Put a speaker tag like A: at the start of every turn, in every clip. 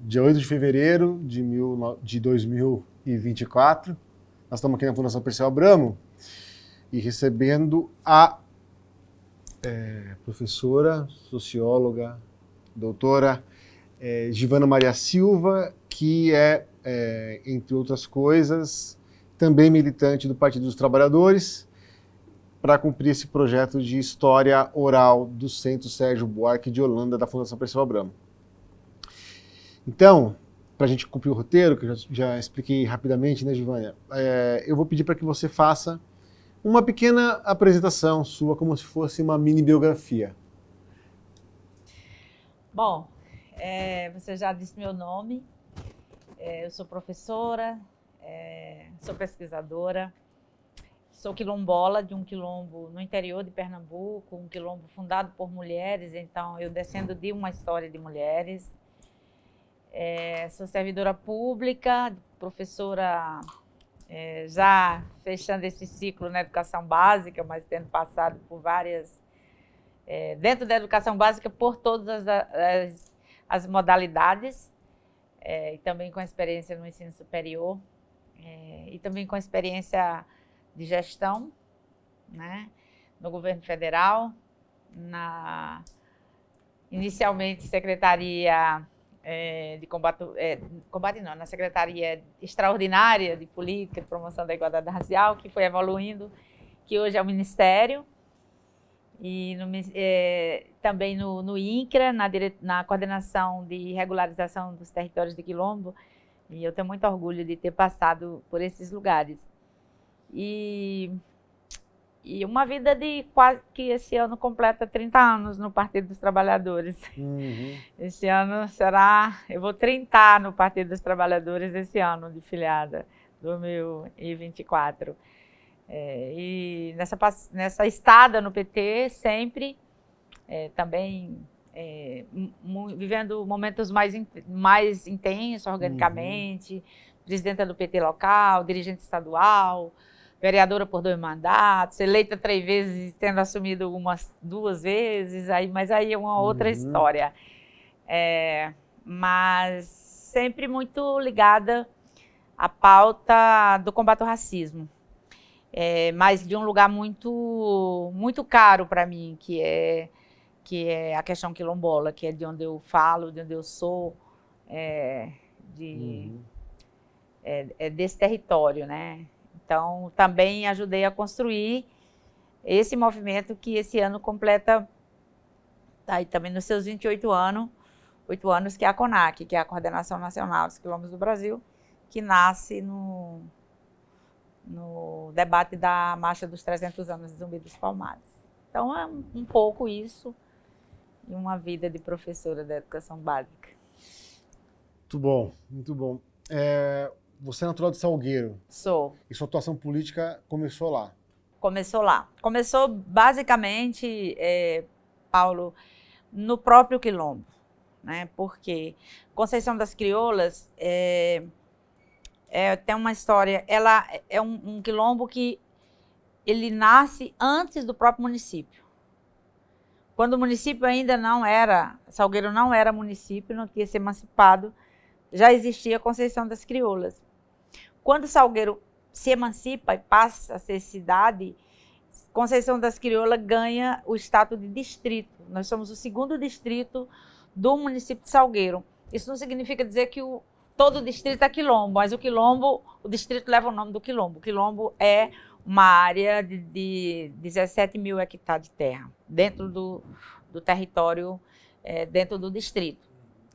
A: dia 8 de fevereiro de, mil, de 2024. Nós estamos aqui na Fundação Percel Abramo e recebendo a é, professora, socióloga, doutora é, Givana Maria Silva, que é, é, entre outras coisas, também militante do Partido dos Trabalhadores, para cumprir esse projeto de história oral do Centro Sérgio Buarque de Holanda da Fundação Percel Abramo. Então, para a gente cumprir o roteiro, que eu já, já expliquei rapidamente, né, Giovanna? É, eu vou pedir para que você faça uma pequena apresentação sua, como se fosse uma mini biografia.
B: Bom, é, você já disse meu nome. É, eu sou professora, é, sou pesquisadora, sou quilombola de um quilombo no interior de Pernambuco, um quilombo fundado por mulheres. Então, eu descendo de uma história de mulheres é, sou servidora pública, professora, é, já fechando esse ciclo na educação básica, mas tendo passado por várias. É, dentro da educação básica, por todas as, as, as modalidades, é, e também com experiência no ensino superior, é, e também com experiência de gestão, né, no governo federal, na inicialmente secretaria é, de combate, é, combate não, na Secretaria Extraordinária de Política e Promoção da Igualdade Racial, que foi evoluindo, que hoje é o Ministério, e no, é, também no, no INCRA, na, dire, na Coordenação de Regularização dos Territórios de Quilombo, e eu tenho muito orgulho de ter passado por esses lugares. E e uma vida de quase que esse ano completa 30 anos no Partido dos Trabalhadores. Uhum. Esse ano será, eu vou 30 no Partido dos Trabalhadores esse ano de filiada, 2024. É, e nessa, nessa estada no PT, sempre é, também é, vivendo momentos mais, in mais intensos uhum. organicamente, uhum. presidenta do PT local, dirigente estadual, vereadora por dois mandatos, eleita três vezes, tendo assumido umas duas vezes, aí, mas aí é uma outra uhum. história. É, mas sempre muito ligada à pauta do combate ao racismo. É, mas de um lugar muito muito caro para mim, que é que é a questão quilombola, que é de onde eu falo, de onde eu sou, é, de, uhum. é, é desse território, né? Então, também ajudei a construir esse movimento que esse ano completa, tá aí também nos seus 28 anos, oito anos, que é a CONAC, que é a Coordenação Nacional dos Quilômetros do Brasil, que nasce no, no debate da Marcha dos 300 Anos de Zumbi dos Palmares. Então, é um pouco isso e uma vida de professora da educação básica.
A: Muito bom, muito bom. É, você é natural de Salgueiro. Sou. E sua atuação política começou lá.
B: Começou lá. Começou basicamente, é, Paulo, no próprio quilombo, né? Porque Conceição das Crioulas é, é, tem uma história. Ela é um, um quilombo que ele nasce antes do próprio município. Quando o município ainda não era, Salgueiro não era município, não tinha se emancipado, já existia Conceição das Crioulas. Quando Salgueiro se emancipa e passa a ser cidade, Conceição das Crioulas ganha o status de distrito. Nós somos o segundo distrito do município de Salgueiro. Isso não significa dizer que o, todo o distrito é quilombo, mas o quilombo, o distrito leva o nome do quilombo. O quilombo é uma área de, de 17 mil hectares de terra dentro do, do território, é, dentro do distrito.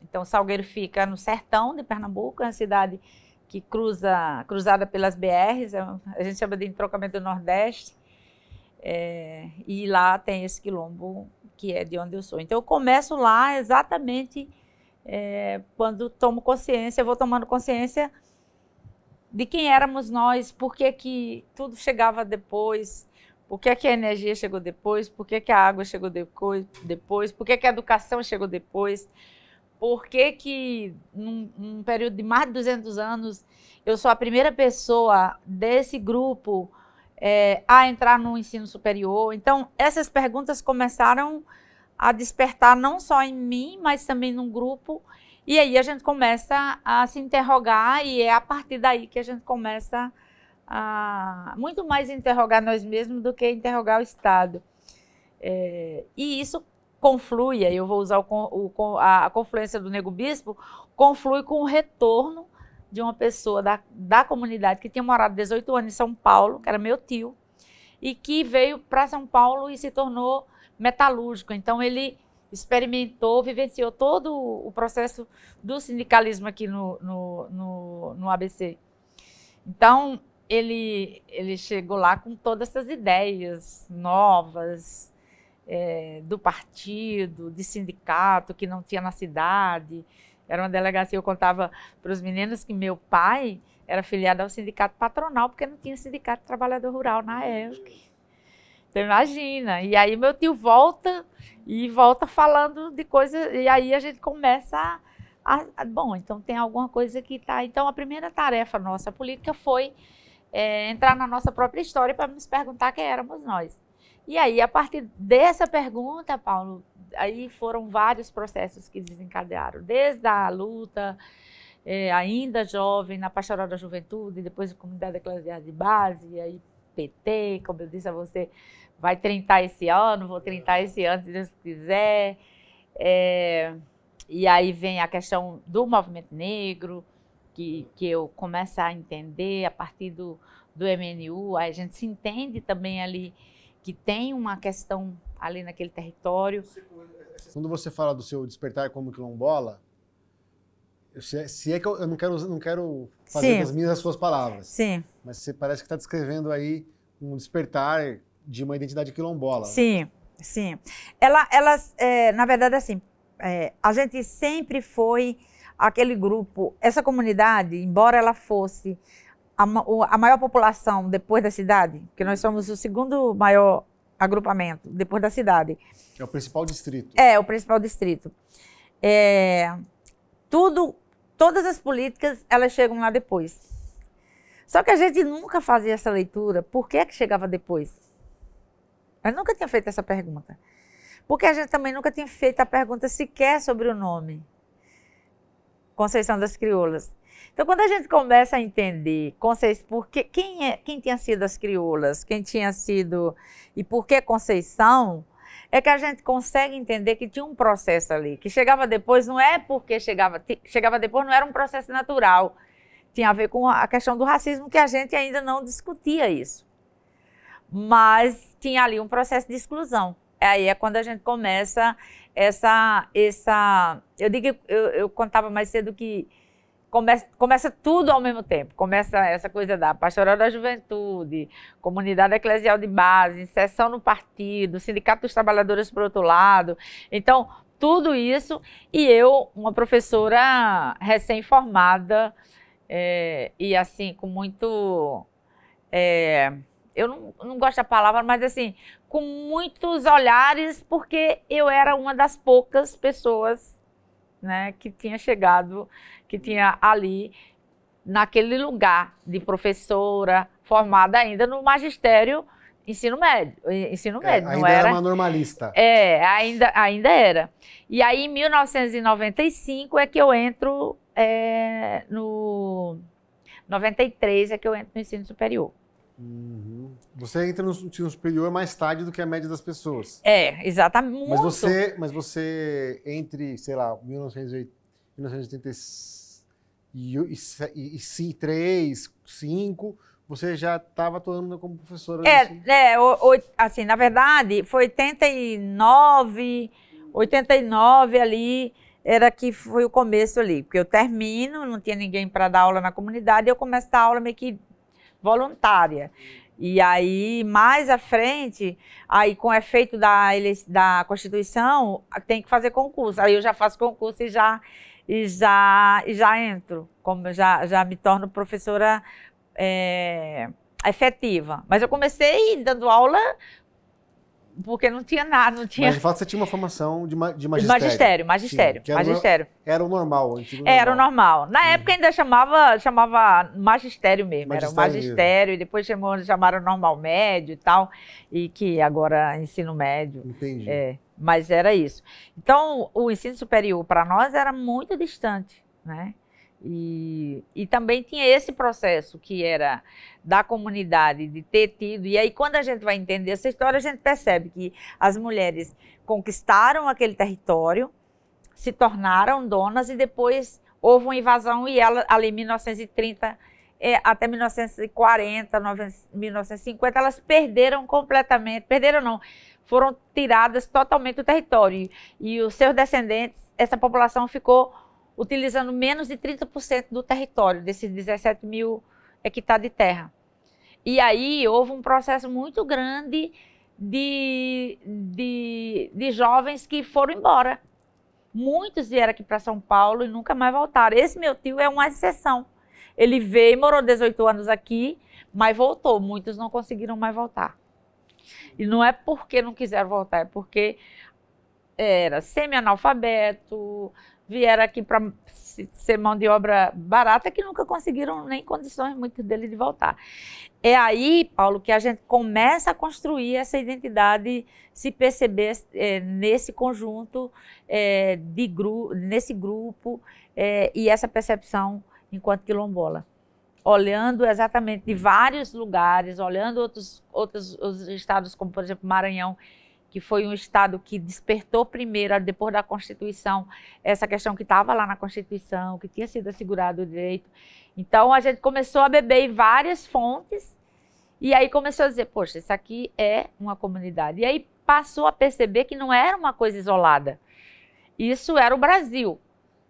B: Então, Salgueiro fica no sertão de Pernambuco, é uma cidade que cruza, cruzada pelas BRs, é a gente chama de entrocamento do Nordeste, é, e lá tem esse quilombo que é de onde eu sou. Então eu começo lá exatamente é, quando tomo consciência, eu vou tomando consciência de quem éramos nós, por que, que tudo chegava depois, por que, que a energia chegou depois, por que, que a água chegou depois, depois por que, que a educação chegou depois por que, que num, num período de mais de 200 anos, eu sou a primeira pessoa desse grupo é, a entrar no ensino superior? Então, essas perguntas começaram a despertar não só em mim, mas também no grupo. E aí a gente começa a se interrogar, e é a partir daí que a gente começa a muito mais interrogar nós mesmos do que interrogar o Estado. É, e isso conflui, aí eu vou usar o, o, a, a confluência do nego bispo, conflui com o retorno de uma pessoa da, da comunidade que tinha morado 18 anos em São Paulo, que era meu tio, e que veio para São Paulo e se tornou metalúrgico. Então, ele experimentou, vivenciou todo o processo do sindicalismo aqui no, no, no, no ABC. Então, ele, ele chegou lá com todas essas ideias novas, é, do partido, de sindicato que não tinha na cidade. Era uma delegacia, eu contava para os meninos que meu pai era filiado ao sindicato patronal, porque não tinha sindicato de trabalhador rural na época. Então, imagina. E aí meu tio volta e volta falando de coisas, e aí a gente começa a, a, a, bom, então tem alguma coisa que está... Então, a primeira tarefa nossa política foi é, entrar na nossa própria história para nos perguntar quem éramos nós. E aí, a partir dessa pergunta, Paulo, aí foram vários processos que desencadearam, desde a luta, é, ainda jovem, na Pastoral da Juventude, depois a Comunidade Eclesiástica de Base, e aí PT, como eu disse a você, vai 30 esse ano, vou 30 esse ano, se Deus quiser. É, e aí vem a questão do movimento negro, que, que eu começo a entender a partir do, do MNU, aí a gente se entende também ali que tem uma questão ali naquele
A: território. Quando você fala do seu despertar como quilombola, se, se é que eu, eu, não quero não quero fazer Sim. das minhas as suas palavras. Sim. Mas você parece que está descrevendo aí um despertar de uma identidade quilombola. Sim.
B: Sim. Ela, elas, é, na verdade, assim, é, a gente sempre foi aquele grupo, essa comunidade, embora ela fosse a, a maior população depois da cidade, que nós uhum. somos o segundo maior agrupamento depois da cidade.
A: É o principal distrito.
B: É, o principal distrito. É, tudo, todas as políticas, elas chegam lá depois. Só que a gente nunca fazia essa leitura. Por que é que chegava depois? Eu nunca tinha feito essa pergunta. Porque a gente também nunca tinha feito a pergunta sequer sobre o nome. Conceição das Crioulas. Então, quando a gente começa a entender Conceição, porque quem, é, quem tinha sido as crioulas, quem tinha sido e por que Conceição, é que a gente consegue entender que tinha um processo ali, que chegava depois, não é porque chegava, chegava depois, não era um processo natural. Tinha a ver com a questão do racismo, que a gente ainda não discutia isso. Mas tinha ali um processo de exclusão. Aí é quando a gente começa essa. essa eu digo, eu, eu contava mais cedo que começa, começa tudo ao mesmo tempo. Começa essa coisa da Pastoral da Juventude, Comunidade Eclesial de Base, inserção no partido, Sindicato dos Trabalhadores por outro lado. Então, tudo isso e eu, uma professora recém-formada é, e assim, com muito. É, eu não, não gosto da palavra, mas assim, com muitos olhares, porque eu era uma das poucas pessoas né, que tinha chegado, que tinha ali naquele lugar de professora formada ainda no magistério ensino médio, ensino é, médio, é, ainda não era? era uma
A: normalista.
B: É, ainda, ainda era. E aí, em 1995 é que eu entro é, no 93 é que eu entro no ensino superior.
A: Uhum. Você entra no ensino superior mais tarde do que a média das pessoas.
B: É, exatamente.
A: Mas você, mas você entre, sei lá, 1983, 5, você já estava atuando como professora.
B: É, é o, o, assim, na verdade, foi 89, 89 ali, era que foi o começo ali. Porque eu termino, não tinha ninguém para dar aula na comunidade, eu começo a dar aula meio que voluntária. E aí, mais à frente, aí com efeito da, da Constituição, tem que fazer concurso. Aí eu já faço concurso e já, e já, e já entro, como já, já me torno professora é, efetiva. Mas eu comecei dando aula porque não tinha nada, não tinha. Mas de
A: fato você tinha uma formação de, ma de magistério. Magistério, magistério, Sim, magistério. Era, o normal, antigo normal. Era o
B: normal. Na hum. época ainda chamava, chamava magistério mesmo, magistério era o magistério, mesmo. e depois chamou, chamaram normal médio e tal, e que agora é ensino médio. Entendi. É, mas era isso. Então, o ensino superior para nós era muito distante, né? E, e também tinha esse processo que era da comunidade, de ter tido. E aí, quando a gente vai entender essa história, a gente percebe que as mulheres conquistaram aquele território, se tornaram donas e depois houve uma invasão e ela, ali em 1930 é, até 1940, 1950, elas perderam completamente, perderam não, foram tiradas totalmente do território. E, e os seus descendentes, essa população ficou utilizando menos de 30% do território, desses 17 mil hectares de terra. E aí houve um processo muito grande de, de, de jovens que foram embora. Muitos vieram aqui para São Paulo e nunca mais voltaram. Esse meu tio é uma exceção. Ele veio, morou 18 anos aqui, mas voltou. Muitos não conseguiram mais voltar. E não é porque não quiseram voltar, é porque era semi-analfabeto, vieram aqui para ser mão de obra barata que nunca conseguiram nem condições muito dele de voltar. É aí, Paulo, que a gente começa a construir essa identidade, se perceber é, nesse conjunto é, de gru nesse grupo é, e essa percepção enquanto quilombola olhando exatamente de vários lugares, olhando outros, outros, outros estados, como por exemplo Maranhão, que foi um Estado que despertou primeiro, depois da Constituição, essa questão que estava lá na Constituição, que tinha sido assegurado o direito. Então, a gente começou a beber em várias fontes e aí começou a dizer, poxa, isso aqui é uma comunidade. E aí passou a perceber que não era uma coisa isolada. Isso era o Brasil.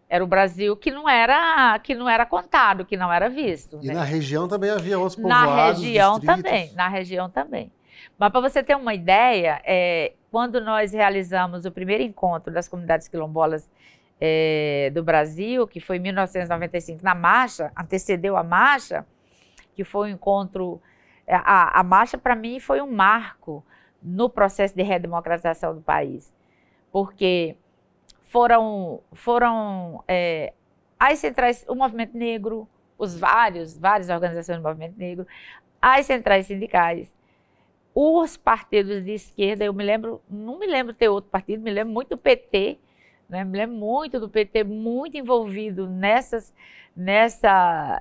B: Era o Brasil que não era que não era contado, que não era visto. E né? na
A: região também havia outros povoados, Na região distritos. também, na
B: região também. Mas para você ter uma ideia, é, quando nós realizamos o primeiro encontro das comunidades quilombolas é, do Brasil, que foi em 1995, na marcha, antecedeu a marcha, que foi um encontro. É, a, a marcha, para mim, foi um marco no processo de redemocratização do país, porque foram, foram é, as centrais, o movimento negro, os vários, várias organizações do movimento negro, as centrais sindicais, os partidos de esquerda, eu me lembro, não me lembro ter outro partido, me lembro muito do PT, né? me lembro muito do PT, muito envolvido nessas, nessa,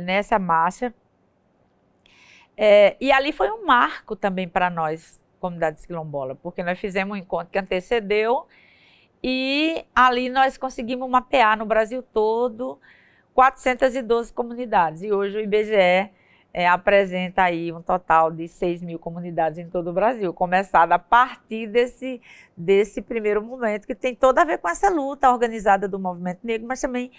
B: nessa marcha. É, e ali foi um marco também para nós, comunidades quilombola, porque nós fizemos um encontro que antecedeu e ali nós conseguimos mapear no Brasil todo 412 comunidades. E hoje o IBGE é, apresenta aí um total de 6 mil comunidades em todo o Brasil, começada a partir desse, desse primeiro momento, que tem todo a ver com essa luta organizada do movimento negro, mas também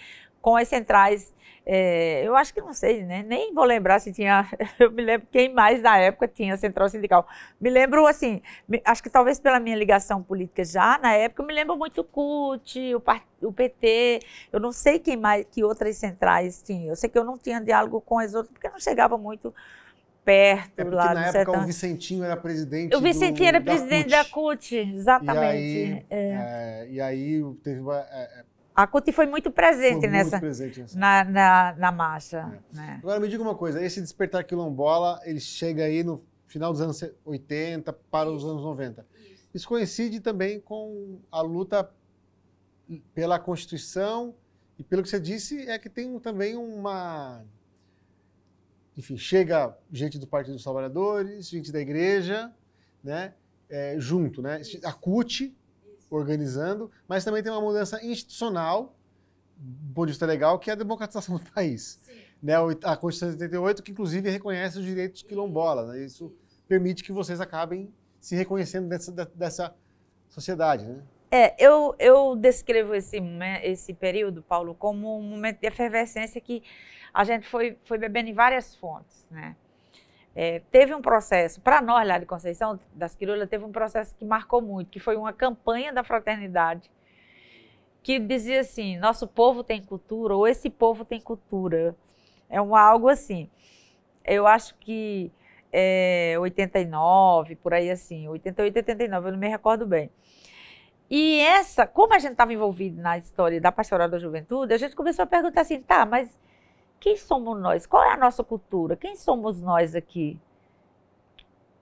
B: com as centrais. É, eu acho que não sei, né? Nem vou lembrar se tinha. Eu me lembro quem mais na época tinha central sindical. Me lembro, assim, acho que talvez pela minha ligação política já na época, eu me lembro muito o CUT, o, o, PT. Eu não sei quem mais, que outras centrais tinham. Eu sei que eu não tinha diálogo com as outras, porque eu não chegava muito perto é lá na do época sertão. o
A: Vicentinho era presidente. O Vicentinho do, era presidente
B: da CUT, da CUT exatamente. E aí, é.
A: É, e aí teve uma, é, é, a CUT foi muito presente foi muito nessa, presente nessa.
B: Na, na, na marcha. É.
A: Né? Agora me diga uma coisa, esse despertar quilombola, ele chega aí no final dos anos 80 para os anos 90. Isso coincide também com a luta pela Constituição e pelo que você disse é que tem também uma enfim, chega gente do Partido dos Trabalhadores, gente da igreja, né? É, junto, né? A CUT organizando, mas também tem uma mudança institucional, do ponto de vista legal, que é a democratização do país. Sim. Né? A Constituição de 88, que inclusive reconhece os direitos quilombolas, né? isso permite que vocês acabem se reconhecendo dessa, dessa sociedade. Né?
B: É, eu, eu descrevo esse, esse período, Paulo, como um momento de efervescência que a gente foi, foi bebendo em várias fontes, né? É, teve um processo, para nós lá de Conceição, das Quirulas, teve um processo que marcou muito, que foi uma campanha da fraternidade, que dizia assim: nosso povo tem cultura, ou esse povo tem cultura. É um algo assim. Eu acho que é, 89, por aí assim, 88, 89, eu não me recordo bem. E essa, como a gente estava envolvido na história da Pastoral da Juventude, a gente começou a perguntar assim, tá, mas quem somos nós? Qual é a nossa cultura? Quem somos nós aqui?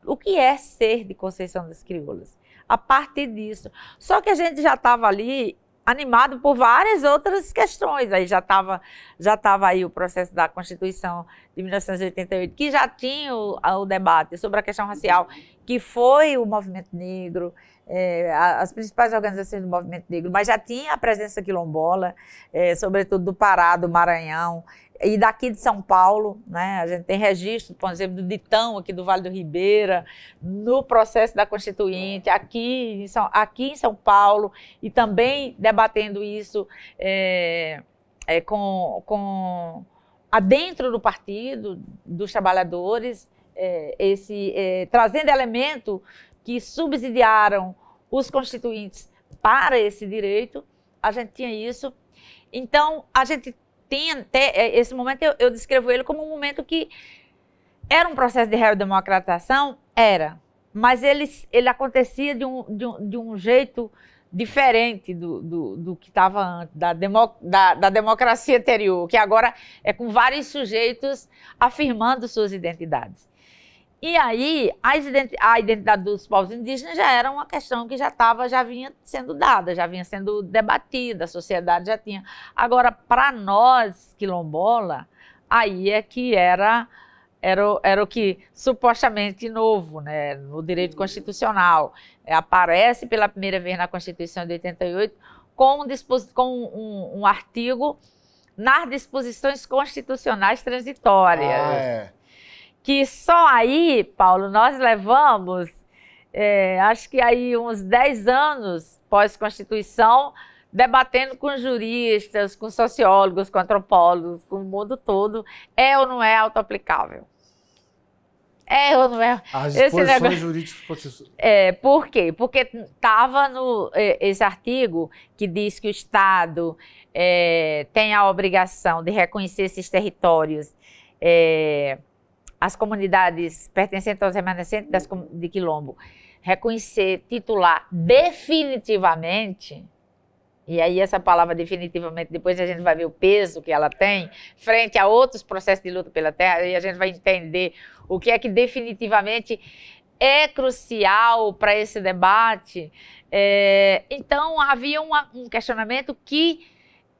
B: O que é ser de Conceição das Crioulas? A partir disso. Só que a gente já estava ali animado por várias outras questões. Aí já estava já tava aí o processo da Constituição de 1988, que já tinha o, o debate sobre a questão racial, que foi o movimento negro, é, as principais organizações do movimento negro, mas já tinha a presença quilombola, é, sobretudo do Pará, do Maranhão e daqui de São Paulo, né? A gente tem registro, por exemplo, do Ditão aqui do Vale do Ribeira, no processo da Constituinte, aqui em São, aqui em São Paulo, e também debatendo isso é, é, com, com dentro do partido, dos trabalhadores, é, esse é, trazendo elemento que subsidiaram os constituintes para esse direito, a gente tinha isso. Então, a gente tem até é, esse momento, eu, eu descrevo ele como um momento que era um processo de redemocratização, era, mas ele, ele acontecia de um, de um, de um jeito diferente do, do, do que estava antes, da, demo, da, da, democracia anterior, que agora é com vários sujeitos afirmando suas identidades. E aí, a identidade dos povos indígenas já era uma questão que já estava, já vinha sendo dada, já vinha sendo debatida, a sociedade já tinha. Agora, para nós, quilombola, aí é que era, era, era o que supostamente novo né, no direito constitucional. É, aparece pela primeira vez na Constituição de 88 com um, com um, um artigo nas disposições constitucionais transitórias. Ah, é que só aí, Paulo, nós levamos, é, acho que aí uns 10 anos pós-constituição, debatendo com juristas, com sociólogos, com antropólogos, com o mundo todo, é ou não é autoaplicável? É ou não é? As disposições esse negócio...
A: jurídicas
B: É, por quê? Porque estava no é, esse artigo que diz que o Estado é, tem a obrigação de reconhecer esses territórios é, as comunidades pertencentes aos remanescentes das, de Quilombo reconhecer, titular definitivamente, e aí essa palavra definitivamente, depois a gente vai ver o peso que ela tem, frente a outros processos de luta pela terra, e a gente vai entender o que é que definitivamente é crucial para esse debate. É, então, havia uma, um questionamento que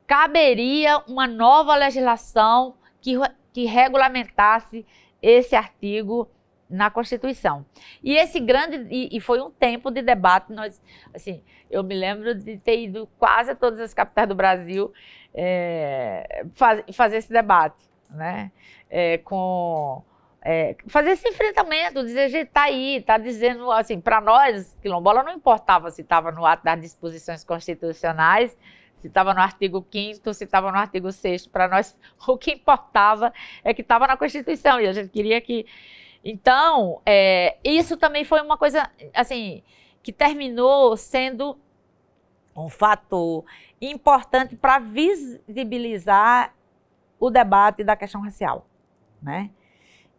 B: caberia uma nova legislação que, que regulamentasse esse artigo na Constituição. E esse grande e, e, foi um tempo de debate. Nós, assim, eu me lembro de ter ido quase a todas as capitais do Brasil é, faz, fazer esse debate, né? É, com é, fazer esse enfrentamento, dizer gente tá aí, tá dizendo assim para nós quilombola não importava se estava no ato das disposições constitucionais se estava no artigo 5 se estava no artigo 6 para nós o que importava é que estava na Constituição e a gente queria que... Então, é, isso também foi uma coisa, assim, que terminou sendo um fator importante para visibilizar o debate da questão racial, né?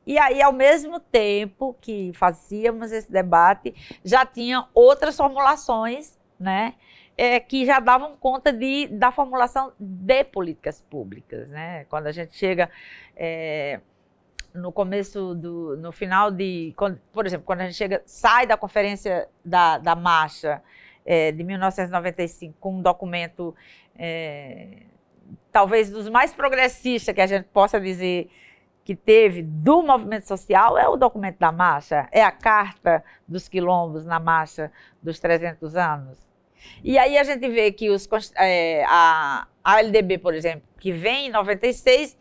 B: E aí, ao mesmo tempo que fazíamos esse debate, já tinha outras formulações, né? é, que já davam conta de, da formulação de políticas públicas. Né? Quando a gente chega é, no começo do. no final de. Quando, por exemplo, quando a gente chega, sai da conferência da, da marcha é, de 1995 com um documento é, talvez dos mais progressistas que a gente possa dizer que teve do movimento social é o documento da marcha, é a carta dos quilombos na marcha dos 300 anos. E aí a gente vê que os, é, a, a LDB, por exemplo, que vem em 96,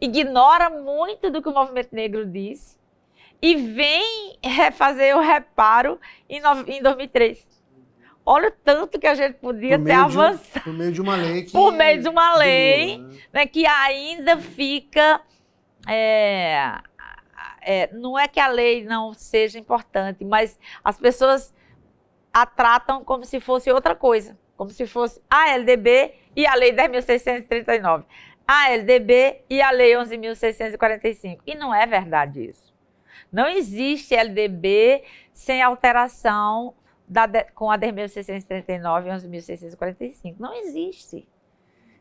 B: ignora muito do que o movimento negro diz e vem fazer o reparo em, no, em 2003. Olha o tanto que a gente podia ter avançado.
A: Um, por meio de uma lei que. Por meio de
B: uma lei né? Né, que ainda fica. É, é, não é que a lei não seja importante, mas as pessoas a tratam como se fosse outra coisa, como se fosse a LDB e a Lei 10.639, a LDB e a Lei 11.645. E não é verdade isso. Não existe LDB sem alteração da, com a 10.639 e 11.645. Não existe.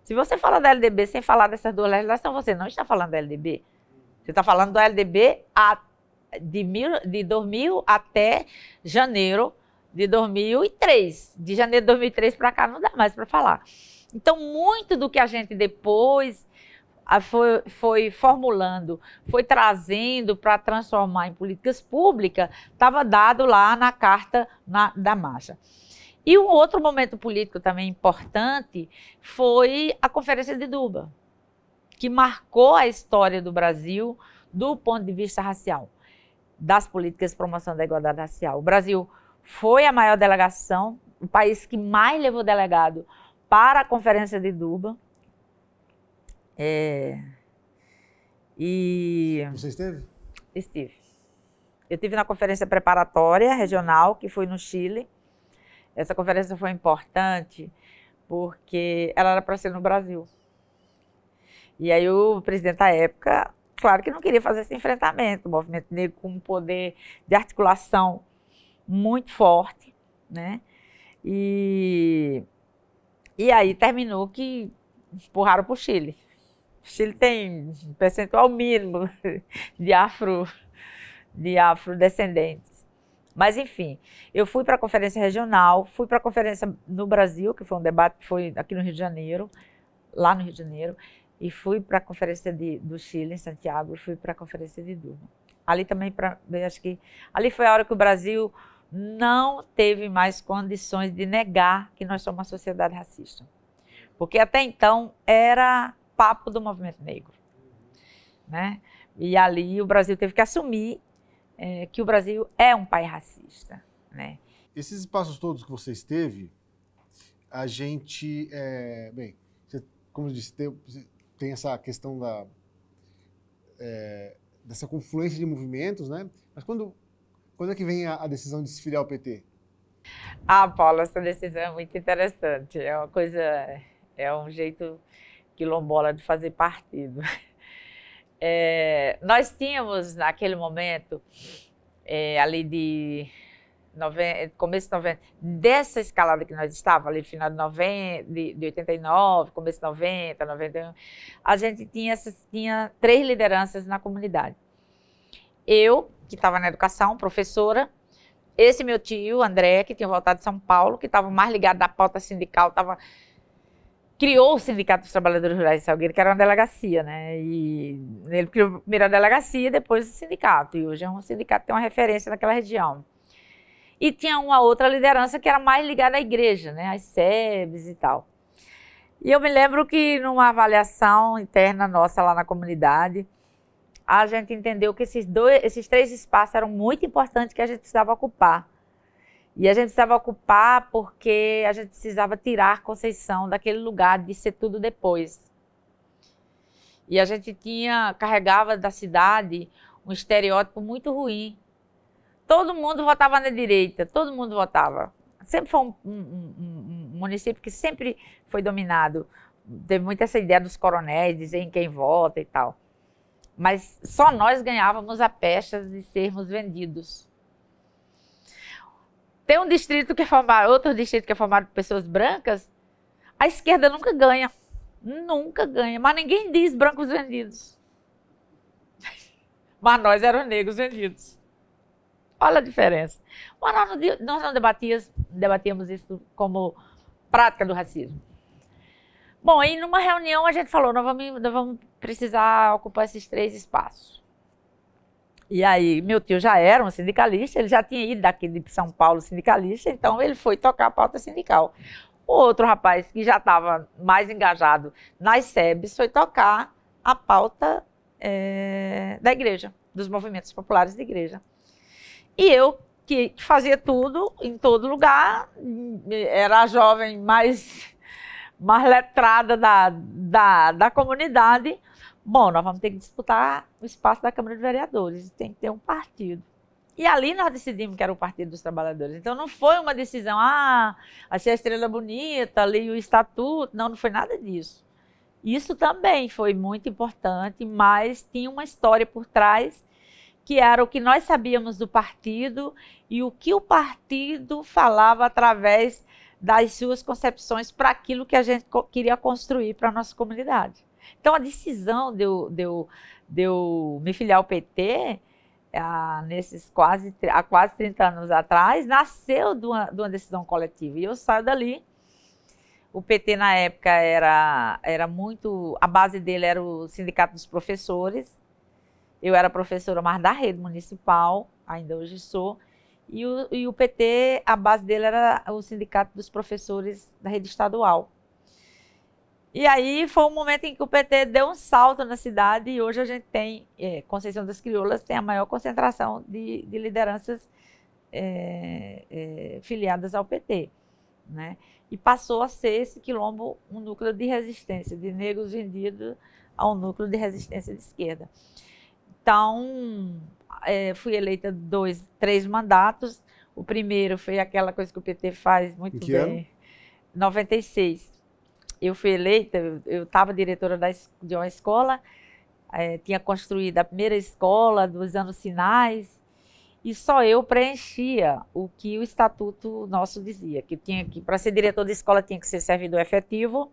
B: Se você fala da LDB sem falar dessas duas legislações, você não está falando da LDB. Você está falando da LDB a, de, mil, de 2000 até janeiro de 2003. De janeiro de 2003 para cá não dá mais para falar. Então, muito do que a gente depois ah, foi, foi formulando, foi trazendo para transformar em políticas públicas, estava dado lá na carta na, da marcha. E um outro momento político também importante foi a Conferência de Duba, que marcou a história do Brasil do ponto de vista racial, das políticas de promoção da igualdade racial. O Brasil foi a maior delegação, o país que mais levou delegado para a Conferência de Durban. É... E... Você esteve? Estive. Eu estive na conferência preparatória regional, que foi no Chile. Essa conferência foi importante porque ela era para ser no Brasil. E aí o presidente da época, claro que não queria fazer esse enfrentamento, o movimento negro com o poder de articulação muito forte, né? E, e aí terminou que empurraram para o Chile. O Chile tem um percentual mínimo de afro de afrodescendentes. Mas enfim, eu fui para a conferência regional, fui para a conferência no Brasil, que foi um debate que foi aqui no Rio de Janeiro, lá no Rio de Janeiro, e fui para a conferência de, do Chile em Santiago e fui para a conferência de Durban ali também, pra, acho que ali foi a hora que o Brasil não teve mais condições de negar que nós somos uma sociedade racista. Porque até então era papo do movimento negro. Né? E ali o Brasil teve que assumir é, que o Brasil é um país racista.
A: Né? Esses espaços todos que você esteve, a gente. É, bem, você, como eu disse, tem, tem, essa questão da. É, dessa confluência de movimentos, né? Mas quando, quando é que vem a, a decisão de se filiar ao PT?
B: Ah, Paula, essa decisão é muito interessante. É uma coisa, é um jeito quilombola de fazer partido. É, nós tínhamos, naquele momento, é, ali de 90, começo de 90, dessa escalada que nós estávamos ali, final de, 90, de, de 89, começo de 90, 91, a gente tinha, tinha três lideranças na comunidade. Eu, que estava na educação, professora, esse meu tio, André, que tinha voltado de São Paulo, que estava mais ligado da pauta sindical, tava criou o Sindicato dos Trabalhadores Rurais de Salgueiro, que era uma delegacia, né? E ele criou primeiro a delegacia, depois o sindicato. E hoje é um sindicato que tem uma referência naquela região. E tinha uma outra liderança que era mais ligada à igreja, né? Às SEBs e tal. E eu me lembro que numa avaliação interna nossa lá na comunidade, a gente entendeu que esses, dois, esses três espaços eram muito importantes que a gente precisava ocupar. E a gente precisava ocupar porque a gente precisava tirar Conceição daquele lugar de ser tudo depois. E a gente tinha, carregava da cidade um estereótipo muito ruim Todo mundo votava na direita, todo mundo votava. Sempre foi um, um, um, um município que sempre foi dominado. Teve muito essa ideia dos coronéis dizendo quem vota e tal. Mas só nós ganhávamos a pecha de sermos vendidos. Tem um distrito que é formado, outro distrito que é formado por pessoas brancas, a esquerda nunca ganha. Nunca ganha. Mas ninguém diz brancos vendidos. Mas nós éramos negros vendidos. Olha a diferença. Mas nós não, nós não debatíamos, debatíamos isso como prática do racismo. Bom, aí numa reunião a gente falou, nós vamos, nós vamos precisar ocupar esses três espaços. E aí, meu tio já era um sindicalista, ele já tinha ido daqui de São Paulo sindicalista, então ele foi tocar a pauta sindical. O outro rapaz, que já estava mais engajado nas SEBs, foi tocar a pauta é, da igreja, dos movimentos populares de igreja. E eu, que fazia tudo, em todo lugar, era a jovem mais, mais letrada da, da, da comunidade. Bom, nós vamos ter que disputar o espaço da Câmara de Vereadores, tem que ter um partido. E ali nós decidimos que era o Partido dos Trabalhadores. Então não foi uma decisão, ah, achei a estrela bonita, li o estatuto. Não, não foi nada disso. Isso também foi muito importante, mas tinha uma história por trás que era o que nós sabíamos do partido e o que o partido falava através das suas concepções para aquilo que a gente queria construir para a nossa comunidade. Então, a decisão de eu, de eu, de eu me filiar ao PT, a, nesses quase, há quase 30 anos atrás, nasceu de uma, de uma decisão coletiva. E eu saio dali o PT na época era, era muito. A base dele era o Sindicato dos Professores, eu era professora mais da rede municipal, ainda hoje sou. E o, e o, PT, a base dele era o Sindicato dos Professores da Rede Estadual. E aí foi um momento em que o PT deu um salto na cidade e hoje a gente tem, é, Conceição das Crioulas tem a maior concentração de, de lideranças é, é, filiadas ao PT. Né? E passou a ser esse quilombo um núcleo de resistência, de negros vendidos ao núcleo de resistência de esquerda. Então, é, fui eleita dois, três mandatos. O primeiro foi aquela coisa que o PT faz muito que bem. Ano? 96. Eu fui eleita, eu estava diretora da, de uma escola, é, tinha construído a primeira escola dos anos sinais, e só eu preenchia o que o estatuto nosso dizia, que tinha que para ser diretor de escola tinha que ser servidor efetivo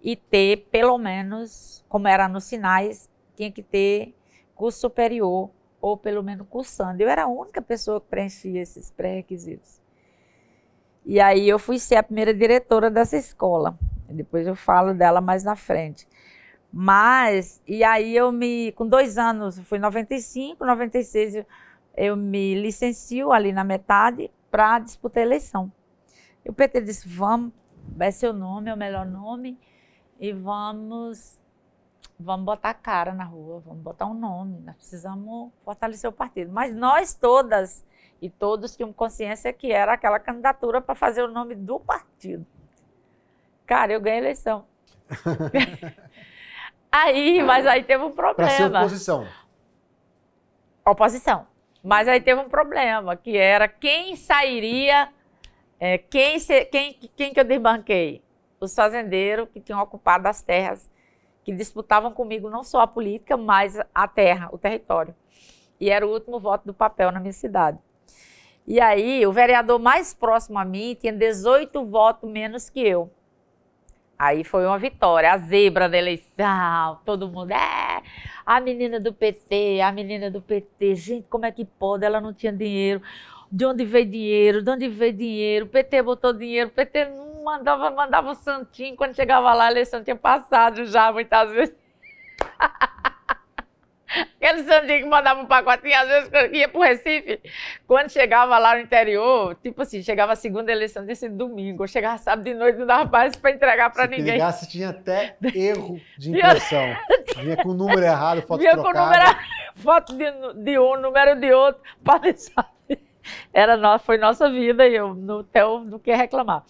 B: e ter pelo menos, como era nos sinais, tinha que ter curso superior, ou pelo menos cursando. Eu era a única pessoa que preenchia esses pré-requisitos. E aí eu fui ser a primeira diretora dessa escola. Depois eu falo dela mais na frente. Mas, e aí eu me, com dois anos, foi 95, 96, eu, eu me licencio ali na metade para disputar a eleição. E o PT disse, vamos, vai ser o nome, é o melhor nome, e vamos vamos botar a cara na rua, vamos botar um nome, nós precisamos fortalecer o partido. Mas nós todas e todos tinham consciência que era aquela candidatura para fazer o nome do partido. Cara, eu ganhei a eleição. aí, mas aí teve um problema. Para ser oposição. Oposição. Mas aí teve um problema, que era quem sairia, é, quem, quem, quem que eu desbanquei? Os fazendeiros que tinham ocupado as terras que disputavam comigo não só a política, mas a terra, o território. E era o último voto do papel na minha cidade. E aí, o vereador mais próximo a mim tinha 18 votos menos que eu. Aí foi uma vitória, a zebra da eleição, todo mundo, é, a menina do PT, a menina do PT, gente, como é que pode? Ela não tinha dinheiro, de onde veio dinheiro, de onde veio dinheiro, o PT botou dinheiro, o PT não mandava, mandava o santinho. Quando chegava lá, eleição tinha passado já muitas vezes. Aquele santinho que mandava um pacotinho, às vezes eu ia pro Recife. Quando chegava lá no interior, tipo assim, chegava segunda eleição, desse domingo, eu chegava sábado de noite, não dava mais pra entregar pra Se ninguém. Se ligasse,
A: tinha até erro de impressão. Vinha com o número errado, foto Vinha trocada. com o número
B: foto de, de um, número de outro, pra Era, foi nossa vida e eu não tenho do que reclamar.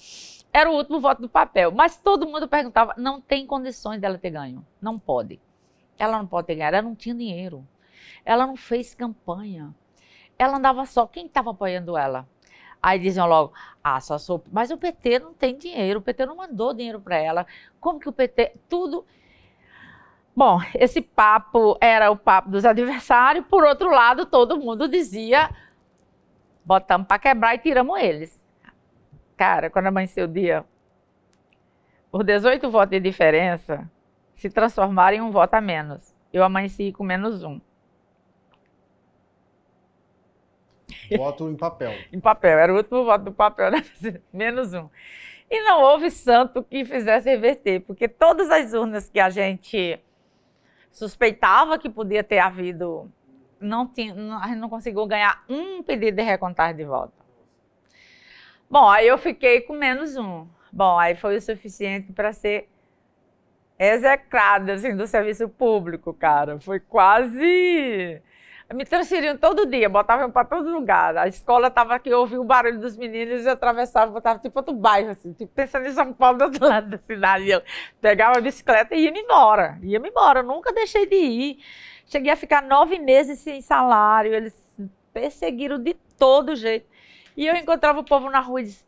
B: Era o último voto do papel. Mas todo mundo perguntava: não tem condições dela ter ganho. Não pode. Ela não pode ter ganho. Ela não tinha dinheiro. Ela não fez campanha. Ela andava só. Quem estava apoiando ela? Aí diziam logo: ah, só sou. Mas o PT não tem dinheiro. O PT não mandou dinheiro para ela. Como que o PT. Tudo. Bom, esse papo era o papo dos adversários. Por outro lado, todo mundo dizia: botamos para quebrar e tiramos eles. Cara, quando amanheceu o dia, os 18 votos de diferença se transformaram em um voto a menos. Eu amanheci com menos um.
A: Voto em papel.
B: em papel, era o último voto do papel, né? menos um. E não houve santo que fizesse reverter, porque todas as urnas que a gente suspeitava que podia ter havido, não tinha, não, a gente não conseguiu ganhar um pedido de recontagem de voto. Bom, aí eu fiquei com menos um. Bom, aí foi o suficiente para ser execrada assim, do serviço público, cara. Foi quase. Me transferiam todo dia, botavam para todo lugar. A escola estava aqui, eu ouvia o barulho dos meninos, eu atravessava, botava tipo outro bairro, assim, tipo, pensando em São Paulo do outro lado da cidade. Eu pegava a bicicleta e ia-me embora. Ia-me embora, eu nunca deixei de ir. Cheguei a ficar nove meses sem salário, eles perseguiram de todo jeito. E eu encontrava o povo na rua e disse: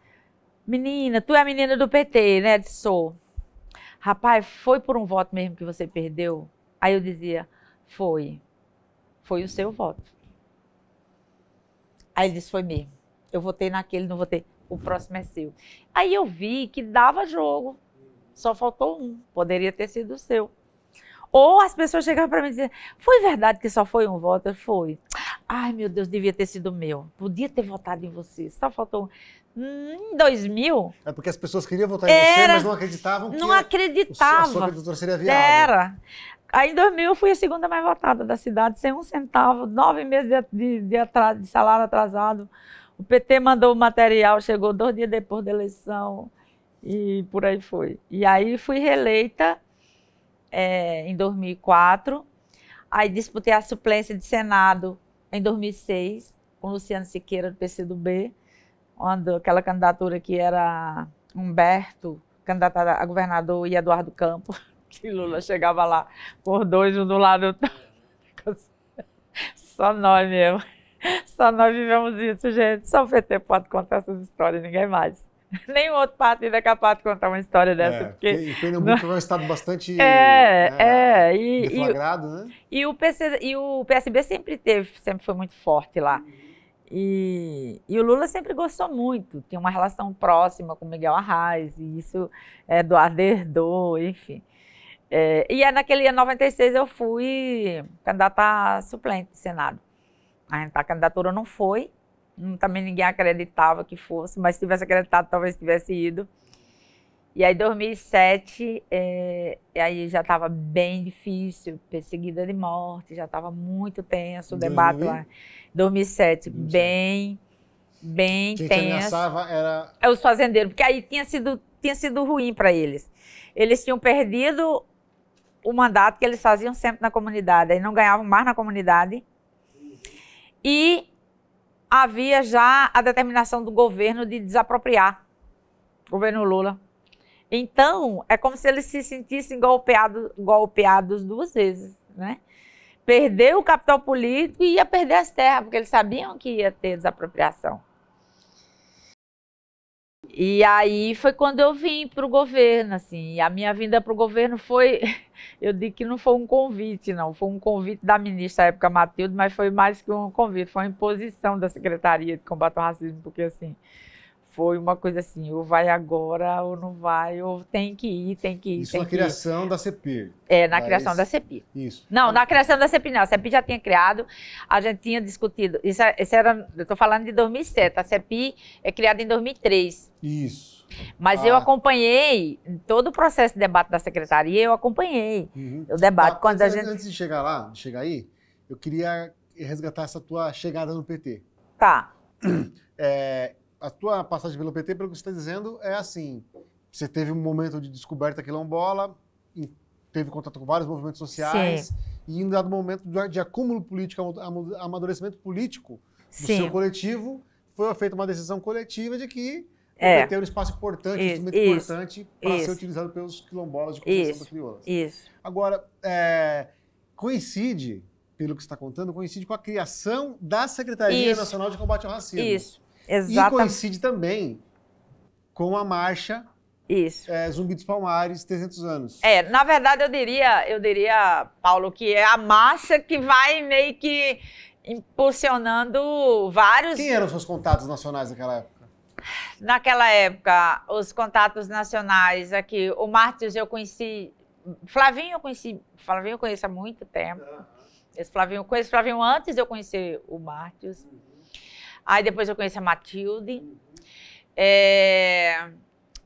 B: Menina, tu é a menina do PT, né? Eu disse, sou. Rapaz, foi por um voto mesmo que você perdeu? Aí eu dizia: Foi. Foi o seu voto. Aí ele disse: Foi mesmo. Eu votei naquele, não votei. O próximo é seu. Aí eu vi que dava jogo. Só faltou um. Poderia ter sido o seu. Ou as pessoas chegavam para mim e diziam: Foi verdade que só foi um voto? Eu, foi. Ai, meu Deus, devia ter sido meu. Podia ter votado em você. Só faltou. Em 2000. É porque as pessoas queriam votar em era, você, mas não acreditavam que. Não acreditava. A sua do seria viável. Era. Aí em 2000 eu fui a segunda mais votada da cidade, sem um centavo, nove meses de, de, de, de salário atrasado. O PT mandou o material, chegou dois dias depois da eleição e por aí foi. E aí fui reeleita é, em 2004. Aí disputei a suplência de Senado em 2006, com Luciano Siqueira, do PCdoB, quando aquela candidatura que era Humberto, candidato a governador, e Eduardo Campos, que Lula chegava lá por dois, um do lado Só nós mesmo. Só nós vivemos isso, gente. Só o PT pode contar essas histórias, ninguém mais. nenhum outro partido é capaz de contar uma história é, dessa. É, porque Pernambuco não... é um estado bastante é, é, é, e, deflagrado, e, né? E o, PC, e o PSB sempre teve, sempre foi muito forte lá. E, e, o Lula sempre gostou muito, tinha uma relação próxima com Miguel Arraes, e isso é do herdou, enfim. É, e é naquele ano 96 eu fui candidata a suplente do Senado. A, tá, a candidatura não foi, também ninguém acreditava que fosse, mas se tivesse acreditado, talvez tivesse ido. E aí, 2007, é, eh, aí já estava bem difícil, perseguida de morte, já estava muito tenso o debate lá. 2007, bem, bem Quem tenso. Quem pensava era... É os fazendeiros, porque aí tinha sido, tinha sido ruim para eles. Eles tinham perdido o mandato que eles faziam sempre na comunidade, aí não ganhavam mais na comunidade. E havia já a determinação do governo de desapropriar governo Lula. Então, é como se eles se sentissem golpeado, golpeados duas vezes, né? Perdeu o capital político e ia perder as terras, porque eles sabiam que ia ter desapropriação. E aí foi quando eu vim para o governo, assim. E a minha vinda para o governo foi, eu digo que não foi um convite, não. Foi um convite da ministra à época, Matilde, mas foi mais que um convite, foi uma imposição da Secretaria de Combate ao Racismo, porque assim, foi uma coisa assim, ou vai agora ou não vai, ou tem que ir, tem que ir. Isso na criação
A: ir. da CEPI. É, na Mas... criação da CEPI. Isso.
B: Não, na criação da CEPI não, a CEPI já tinha criado, a gente tinha discutido, isso, isso era, eu estou falando de 2007, a CEPI é criada em 2003.
A: Isso.
B: Mas ah. eu acompanhei todo o processo de debate da secretaria, eu acompanhei
A: uhum. o debate. Ah, quando a gente... Antes de chegar lá, de chegar aí, eu queria resgatar essa tua chegada no PT. Tá. É, a tua passagem pelo PT, pelo que você está dizendo, é assim: você teve um momento de descoberta quilombola, teve contato com vários movimentos sociais, Sim. e em dado momento de acúmulo político, amadurecimento político do Sim. seu coletivo, foi feita uma decisão coletiva de que é. um espaço importante, isso, instrumento isso, importante para ser utilizado pelos quilombolas de comunicação crioula. Isso. Agora, é, coincide, pelo que está contando, coincide com a criação da Secretaria isso, Nacional de Combate ao Racismo. Isso. E coincide também com a marcha isso. É, Zumbi dos Palmares, 300 anos.
B: É, na verdade eu diria, eu diria, Paulo, que é a massa que vai meio que impulsionando
A: vários. Quem eram os seus contatos nacionais naquela época?
B: Naquela época, os contatos nacionais aqui, o Martins eu conheci, Flavinho eu conheci, Flavinho eu conheço há muito tempo. Esse Flavinho, conheço Flavinho antes de eu conhecer o Martins. Uhum. Aí depois eu conheci a Matilde. É...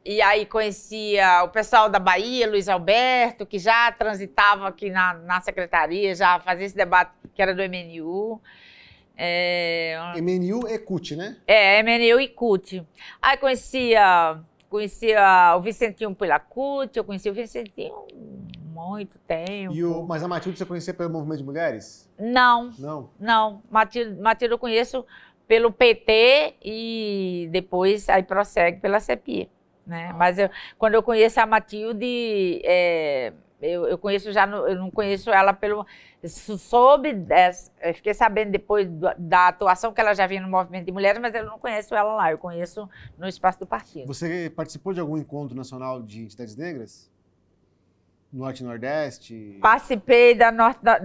B: E aí conhecia o pessoal da Bahia, Luiz Alberto, que já transitava aqui na, na secretaria, já fazia esse debate que era do MNU. É... MNU e
A: é CUT, né?
B: É, MNU e CUT. Aí conhecia, conhecia o Vicentinho pela CUT, eu conhecia o Vicentinho muito tempo. E o,
A: mas a Matilde você conhecia pelo movimento de mulheres? Não. Não?
B: Não. Matilde, Matilde eu conheço pelo PT e depois aí prossegue pela CEPI. Né? Ah. Mas eu, quando eu conheço a Matilde, é, eu, eu, conheço já, no, eu não conheço ela pelo. Soube, é, fiquei sabendo depois da, da, atuação que ela já vinha no movimento de mulheres, mas eu não conheço ela lá, eu conheço no espaço do partido.
A: Você participou de algum encontro nacional de entidades negras? Norte e Nordeste?
B: Participei da norte, da,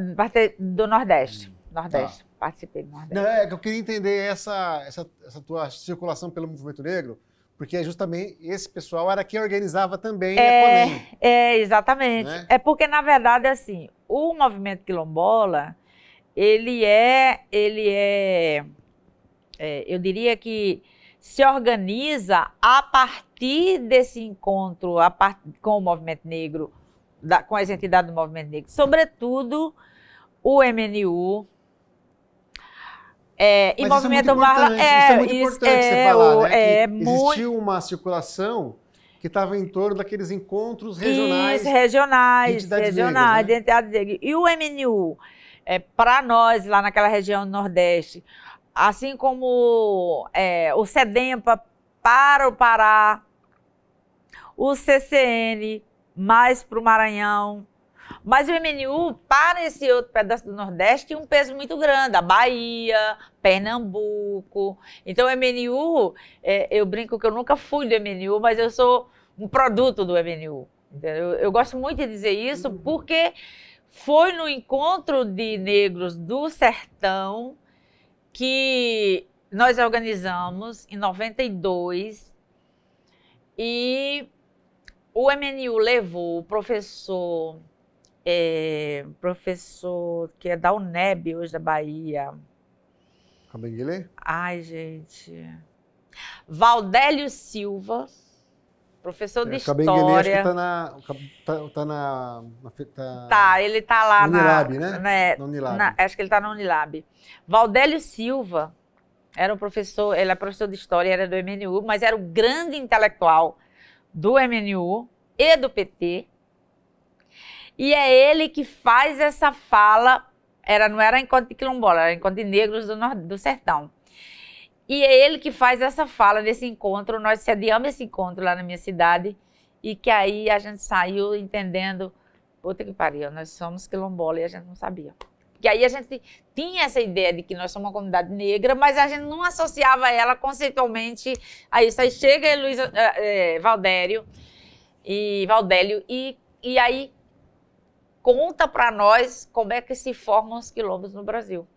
B: do Nordeste. Hum. Nordeste. Tá. Participei
A: do Nordeste. Não, é, eu queria entender essa, essa, essa tua circulação pelo movimento negro, porque é justamente esse pessoal era quem organizava também é, a
B: É, exatamente. Né? É porque, na verdade, assim, o movimento quilombola, ele é, ele é, é eu diria que se organiza a partir desse encontro part, com o movimento negro, da, com as entidades do movimento negro, sobretudo o MNU, é, e Mas movimento Marla. É, isso é muito importante é é, é você falar, né? É, existiu
A: uma circulação que estava em torno daqueles encontros regionais. Isso,
B: regionais, entidades regionais, negras, né? E o MNU, é, para nós, lá naquela região do Nordeste, assim como é, o SEDEMPA para o Pará, o CCN mais para o Maranhão, mas o MNU, para esse outro pedaço do Nordeste, tinha um peso muito grande. A Bahia, Pernambuco. Então, o MNU, é, eu brinco que eu nunca fui do MNU, mas eu sou um produto do MNU. Eu, eu gosto muito de dizer isso uhum. porque foi no encontro de negros do sertão que nós organizamos em 92 e o MNU levou o professor é, professor que é da UNEB hoje da Bahia. Cabenguele? Ai, gente. Valdélio Silva, professor é, de história. Acho tá na,
A: tá, tá na, tá,
B: tá, ele tá lá Unilab, na, né? né? na Unilab, né? acho que ele tá na Unilab. Valdélio Silva era um professor, ele é professor de história, era do MNU, mas era o grande intelectual do MNU e do PT e é ele que faz essa fala, era, não era encontro de quilombola, era encontro de negros do, nord, do sertão. E é ele que faz essa fala nesse encontro, nós sediamos esse encontro lá na minha cidade, e que aí a gente saiu entendendo, puta que pariu, nós somos quilombola e a gente não sabia. Porque aí a gente tinha essa ideia de que nós somos uma comunidade negra, mas a gente não associava ela conceitualmente a isso. Aí chega Luiz, é, Valdério e Valdélio e, e aí conta para nós como é que se formam os quilombos no Brasil.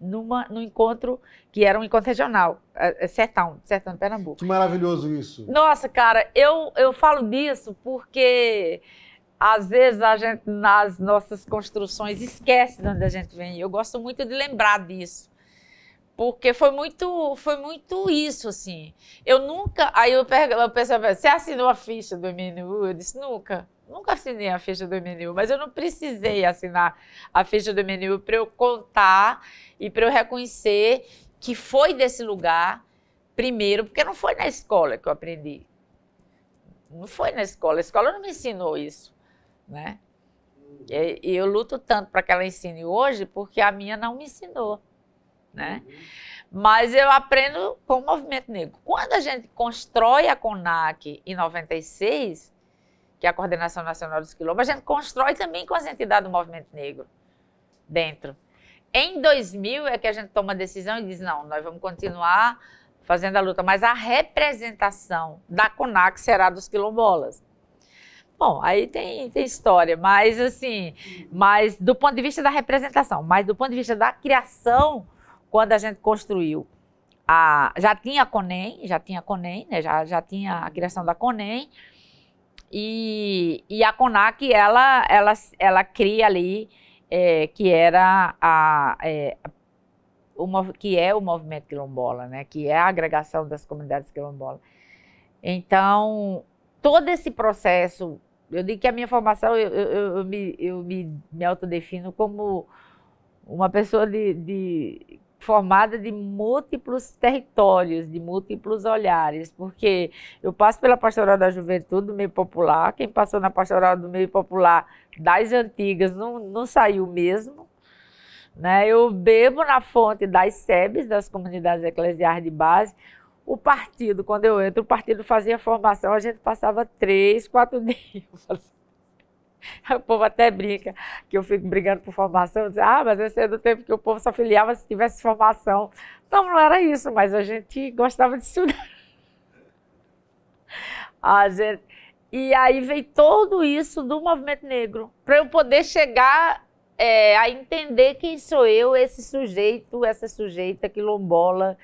B: Numa, no encontro que era um encontro regional, é, é Sertão, Sertão de Pernambuco. Que maravilhoso isso. Nossa, cara, eu, eu falo disso porque às vezes a gente, nas nossas construções, esquece de onde a gente vem. Eu gosto muito de lembrar disso. Porque foi muito, foi muito isso, assim. Eu nunca. Aí eu, pergunto, eu pensava, você assinou a ficha do MNU? Eu disse, nunca. Nunca assinei a ficha do MNU, mas eu não precisei assinar a ficha do MNU para eu contar e para eu reconhecer que foi desse lugar primeiro, porque não foi na escola que eu aprendi. Não foi na escola, a escola não me ensinou isso, né? E eu luto tanto para que ela ensine hoje, porque a minha não me ensinou, né? Mas eu aprendo com o movimento negro. Quando a gente constrói a CONAC em 96, que é a Coordenação Nacional dos Quilombos, a gente constrói também com as entidades do movimento negro dentro. Em 2000 é que a gente toma a decisão e diz: não, nós vamos continuar fazendo a luta, mas a representação da CONAC será dos quilombolas. Bom, aí tem, tem história, mas assim, mas do ponto de vista da representação, mas do ponto de vista da criação, quando a gente construiu a, já tinha a CONEM, já tinha a CONEM, né, já, já tinha a criação da CONEM, e, e a CONAC, ela, ela, ela cria ali, é, que era a, é, o, que é o movimento quilombola, né? que é a agregação das comunidades quilombolas. Então, todo esse processo, eu digo que a minha formação, eu, eu, eu me, eu me, me autodefino como uma pessoa de, de formada de múltiplos territórios, de múltiplos olhares, porque eu passo pela pastoral da juventude do meio popular, quem passou na pastoral do meio popular das antigas não, não saiu mesmo. Né? Eu bebo na fonte das SEBs, das comunidades eclesiais de base. O partido, quando eu entro, o partido fazia formação, a gente passava três, quatro dias O povo até brinca que eu fico brigando por formação. Diz, ah, mas esse é do tempo que o povo se afiliava se tivesse formação. Não, não era isso, mas a gente gostava de estudar. A gente... E aí veio tudo isso do movimento negro, para eu poder chegar é, a entender quem sou eu, esse sujeito, essa sujeita quilombola,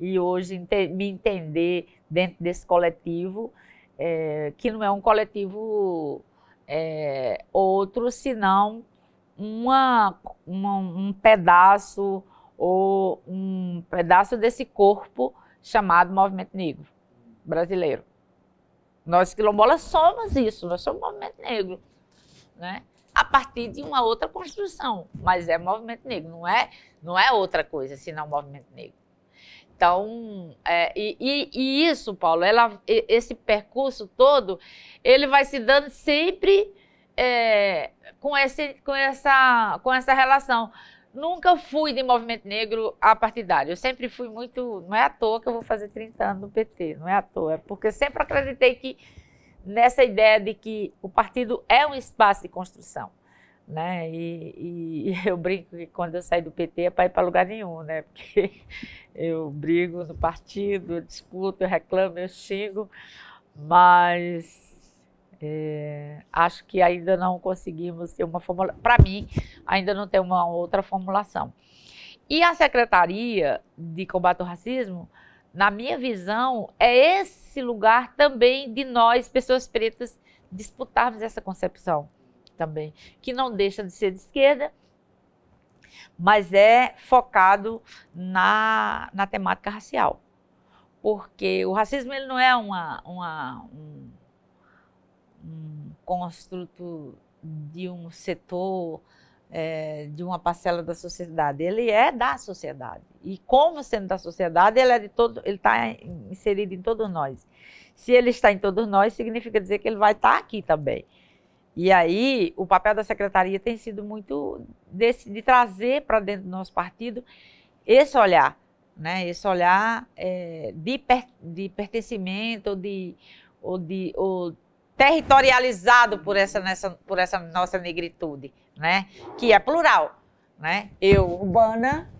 B: e hoje me entender dentro desse coletivo, é, que não é um coletivo é, outro, senão uma, uma, um pedaço ou um pedaço desse corpo chamado movimento negro brasileiro. Nós quilombolas somos isso, nós somos movimento negro, né? A partir de uma outra construção, mas é movimento negro, não é, não é outra coisa senão movimento negro. Então, é, e, e, e, isso, Paulo, ela, esse percurso todo, ele vai se dando sempre é, com, esse, com, essa, com essa relação. Nunca fui de movimento negro a partidário. Eu sempre fui muito. Não é à toa que eu vou fazer 30 anos no PT, não é à toa. É porque sempre acreditei que nessa ideia de que o partido é um espaço de construção né? E, e, eu brinco que quando eu saí do PT é para ir para lugar nenhum, né? Porque eu brigo no partido, eu discuto, eu reclamo, eu xingo, mas é, acho que ainda não conseguimos ter uma fórmula. Para mim, ainda não tem uma outra formulação. E a Secretaria de Combate ao Racismo, na minha visão, é esse lugar também de nós, pessoas pretas, disputarmos essa concepção também, que não deixa de ser de esquerda, mas é focado na, na temática racial. Porque o racismo ele não é uma, uma um, um construto de um setor, é, de uma parcela da sociedade. Ele é da sociedade. E como sendo da sociedade, ele é de todo, ele está inserido em todos nós. Se ele está em todos nós, significa dizer que ele vai estar tá aqui também. E aí, o papel da secretaria tem sido muito desse, de trazer para dentro do nosso partido esse olhar, né? esse olhar é, de, per, de pertencimento, de, ou, de, ou territorializado por essa, nessa, por essa nossa negritude, né? que é plural. Né? Eu, urbana,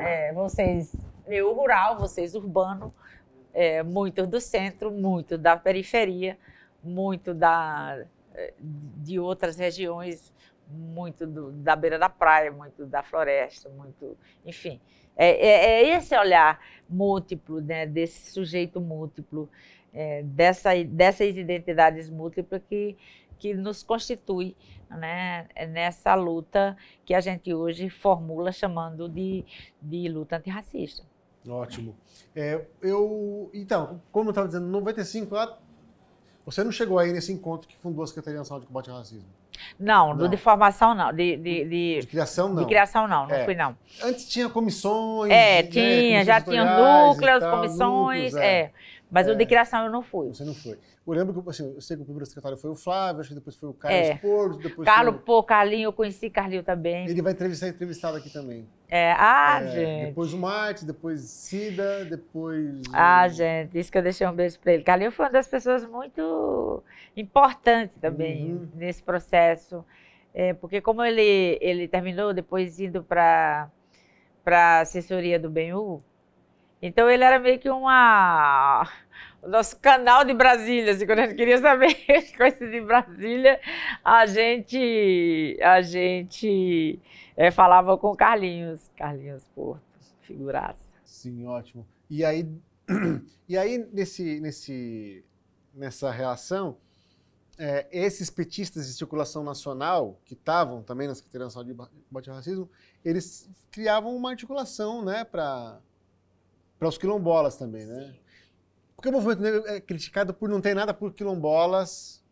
B: é, vocês, eu, rural, vocês, urbano, é, muitos do centro, muitos da periferia, muito da de outras regiões, muito do, da beira da praia, muito da floresta, muito, enfim. É, é, é esse olhar múltiplo, né, desse sujeito múltiplo, é, dessa, dessas identidades múltiplas que, que nos constitui né, nessa luta que a gente hoje formula chamando de, de luta antirracista.
A: Ótimo. É, eu, então, como eu estava dizendo, 95 lá você não chegou aí nesse encontro que fundou a Secretaria Nacional de Combate ao Racismo?
B: Não, não. de formação não. De, de, de, de criação não. De criação não, não é. fui não.
A: Antes tinha comissões. É, né, tinha, já tinha núcleos, tal, comissões. Núcleos, é. é. Mas é. o de é. criação eu não fui. Você não foi. Eu lembro que assim, eu sei que o primeiro secretário foi o Flávio, acho que depois foi o Carlos é. Porto, depois Carlos, foi...
B: pô, Carlinho, eu conheci Carlinho também. Ele vai
A: entrevistar entrevistado aqui também.
B: É, ah, é, gente. Depois
A: o Marte, depois Cida, depois. Ah,
B: gente, isso que eu deixei um beijo para ele. Carlinho foi uma das pessoas muito importante também uhum. nesse processo. É, porque como ele, ele terminou depois indo para para assessoria do Benhu, então ele era meio que uma nosso canal de Brasília, assim, quando a gente queria saber coisas de Brasília, a gente, a gente é, falava com Carlinhos, Carlinhos Porto, figuraça.
A: Sim, ótimo. E aí, e aí nesse, nesse, nessa relação, é, eh, esses petistas de circulação nacional, que estavam também na Secretaria Nacional de bate ao Racismo, eles criavam uma articulação né, para os quilombolas também, né? Sim. Porque o movimento negro é criticado por não ter nada por quilombolas,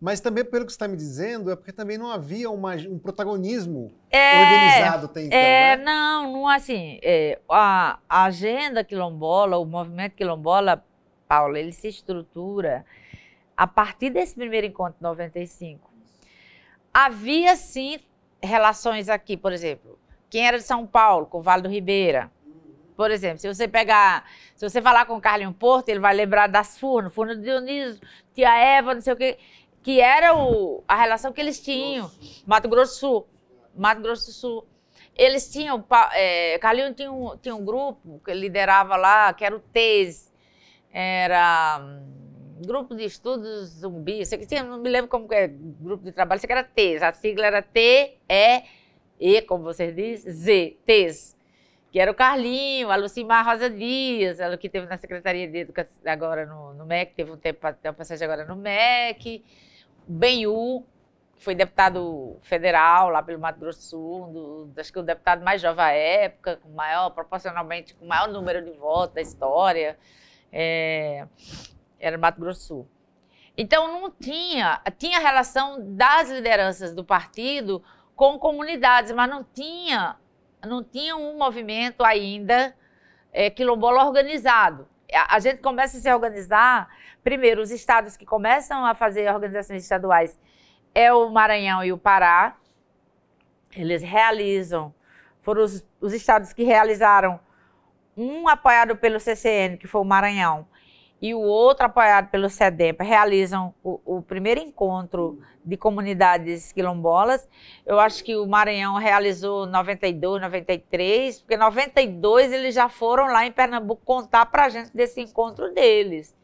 A: mas também, pelo que você está me dizendo, é porque também não havia uma, um protagonismo é, organizado até então. É,
B: né? Não, não assim. É, a, a, agenda quilombola, o movimento quilombola, Paulo, ele se estrutura a partir desse primeiro encontro de 95. Havia sim relações aqui, por exemplo, quem era de São Paulo, com o Vale do Ribeira, por exemplo, se você pegar, se você falar com o Carlinho Porto, ele vai lembrar das Furnas, Furno de Dionísio, Tia Eva, não sei o quê, que era o, a relação que eles tinham. Mato Grosso do Sul. Mato Grosso do Sul. Eles tinham, é, Carlinho tinha um, tinha um grupo que liderava lá, que era o TES, era hum, Grupo de Estudos Zumbi, sei que tinha, não me lembro como é, grupo de trabalho, sei que era TES, a sigla era T-E-E, como vocês dizem, Z, TES que era o Carlinho, a Lucimar Rosa Dias, ela que teve na Secretaria de Educação agora no, no MEC, teve um tempo até uma passagem agora no MEC, Benhu, que foi deputado federal lá pelo Mato Grosso do Sul, do, acho que o deputado mais jovem à época, com maior, proporcionalmente, com o maior número de votos da história, é, era Mato Grosso Sul. Então não tinha, tinha relação das lideranças do partido com comunidades, mas não tinha não tinha um movimento ainda é, quilombola organizado. A, gente começa a se organizar, primeiro, os estados que começam a fazer organizações estaduais é o Maranhão e o Pará. Eles realizam, foram os, os estados que realizaram um apoiado pelo CCN, que foi o Maranhão, e o outro, apoiado pelo SEDEMPA, realizam o, o, primeiro encontro de comunidades quilombolas. Eu acho que o Maranhão realizou 92, 93, porque 92 eles já foram lá em Pernambuco contar para a gente desse encontro deles.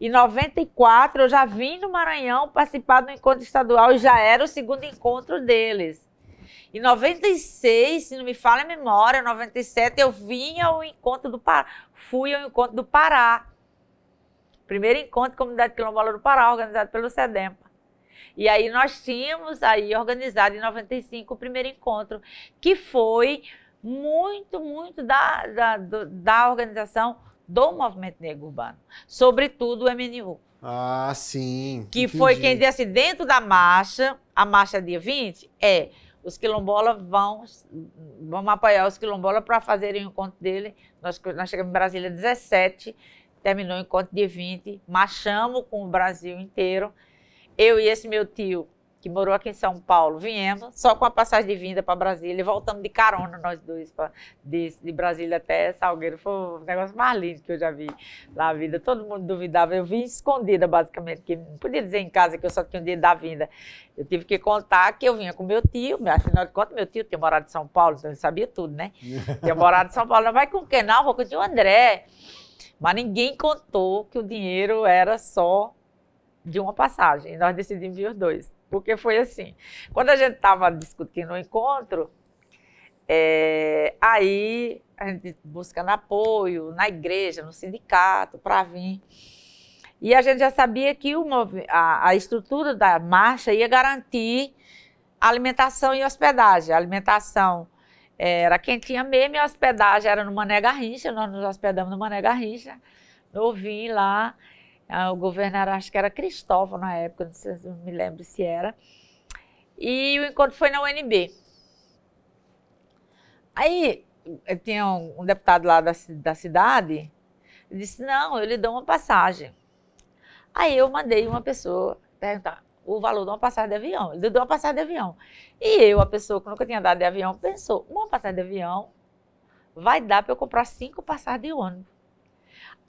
B: E 94 eu já vim no Maranhão participar do encontro estadual e já era o segundo encontro deles. Em 96, se não me falha a memória, 97 eu vim ao encontro do Pará, fui ao encontro do Pará Primeiro encontro Comunidade Quilombola do Pará, organizado pelo SEDEMPA. E aí nós tínhamos aí organizado em 95 o primeiro encontro, que foi muito, muito da, da, da organização do movimento negro urbano, sobretudo o MNU.
A: Ah, sim. Que entendi. foi quem disse
B: assim, dentro da marcha, a marcha dia 20, é os quilombolas vão, vão apoiar os quilombolas para fazerem o encontro dele. Nós, nós chegamos em Brasília 17 terminou o encontro de 20, marchamos com o Brasil inteiro. Eu e esse meu tio, que morou aqui em São Paulo, viemos só com a passagem de vinda para Brasília e voltamos de carona nós dois, pra, de, de Brasília até Salgueiro. Foi o um negócio mais lindo que eu já vi na vida. Todo mundo duvidava. Eu vim escondida, basicamente, que não podia dizer em casa que eu só tinha o um dia da vinda. Eu tive que contar que eu vinha com meu tio, afinal de contas, meu tio tinha morado em São Paulo, então ele sabia tudo, né? Tinha morado em São Paulo. Não vai com quem não? Vou com o tio André. Mas ninguém contou que o dinheiro era só de uma passagem. E nós decidimos vir os dois. Porque foi assim. Quando a gente estava discutindo o encontro, é, aí a gente buscando apoio na igreja, no sindicato, para vir. E a gente já sabia que uma, a, a, estrutura da marcha ia garantir alimentação e hospedagem. alimentação era quem tinha mesmo a hospedagem era no Mané Garrincha, nós nos hospedamos no Mané Garrincha, no Vim lá. Ah, o governador, acho que era Cristóvão na época, não, sei, não me lembro se era. E o encontro foi na UNB. Aí tinha um, um deputado lá da, da cidade, disse: Não, eu lhe dou uma passagem. Aí eu mandei uma pessoa perguntar: o valor de uma passagem de avião. Ele deu uma passagem de avião. E eu, a pessoa que nunca tinha dado de avião, pensou: uma passagem de avião vai dar para eu comprar cinco passagens de ônibus.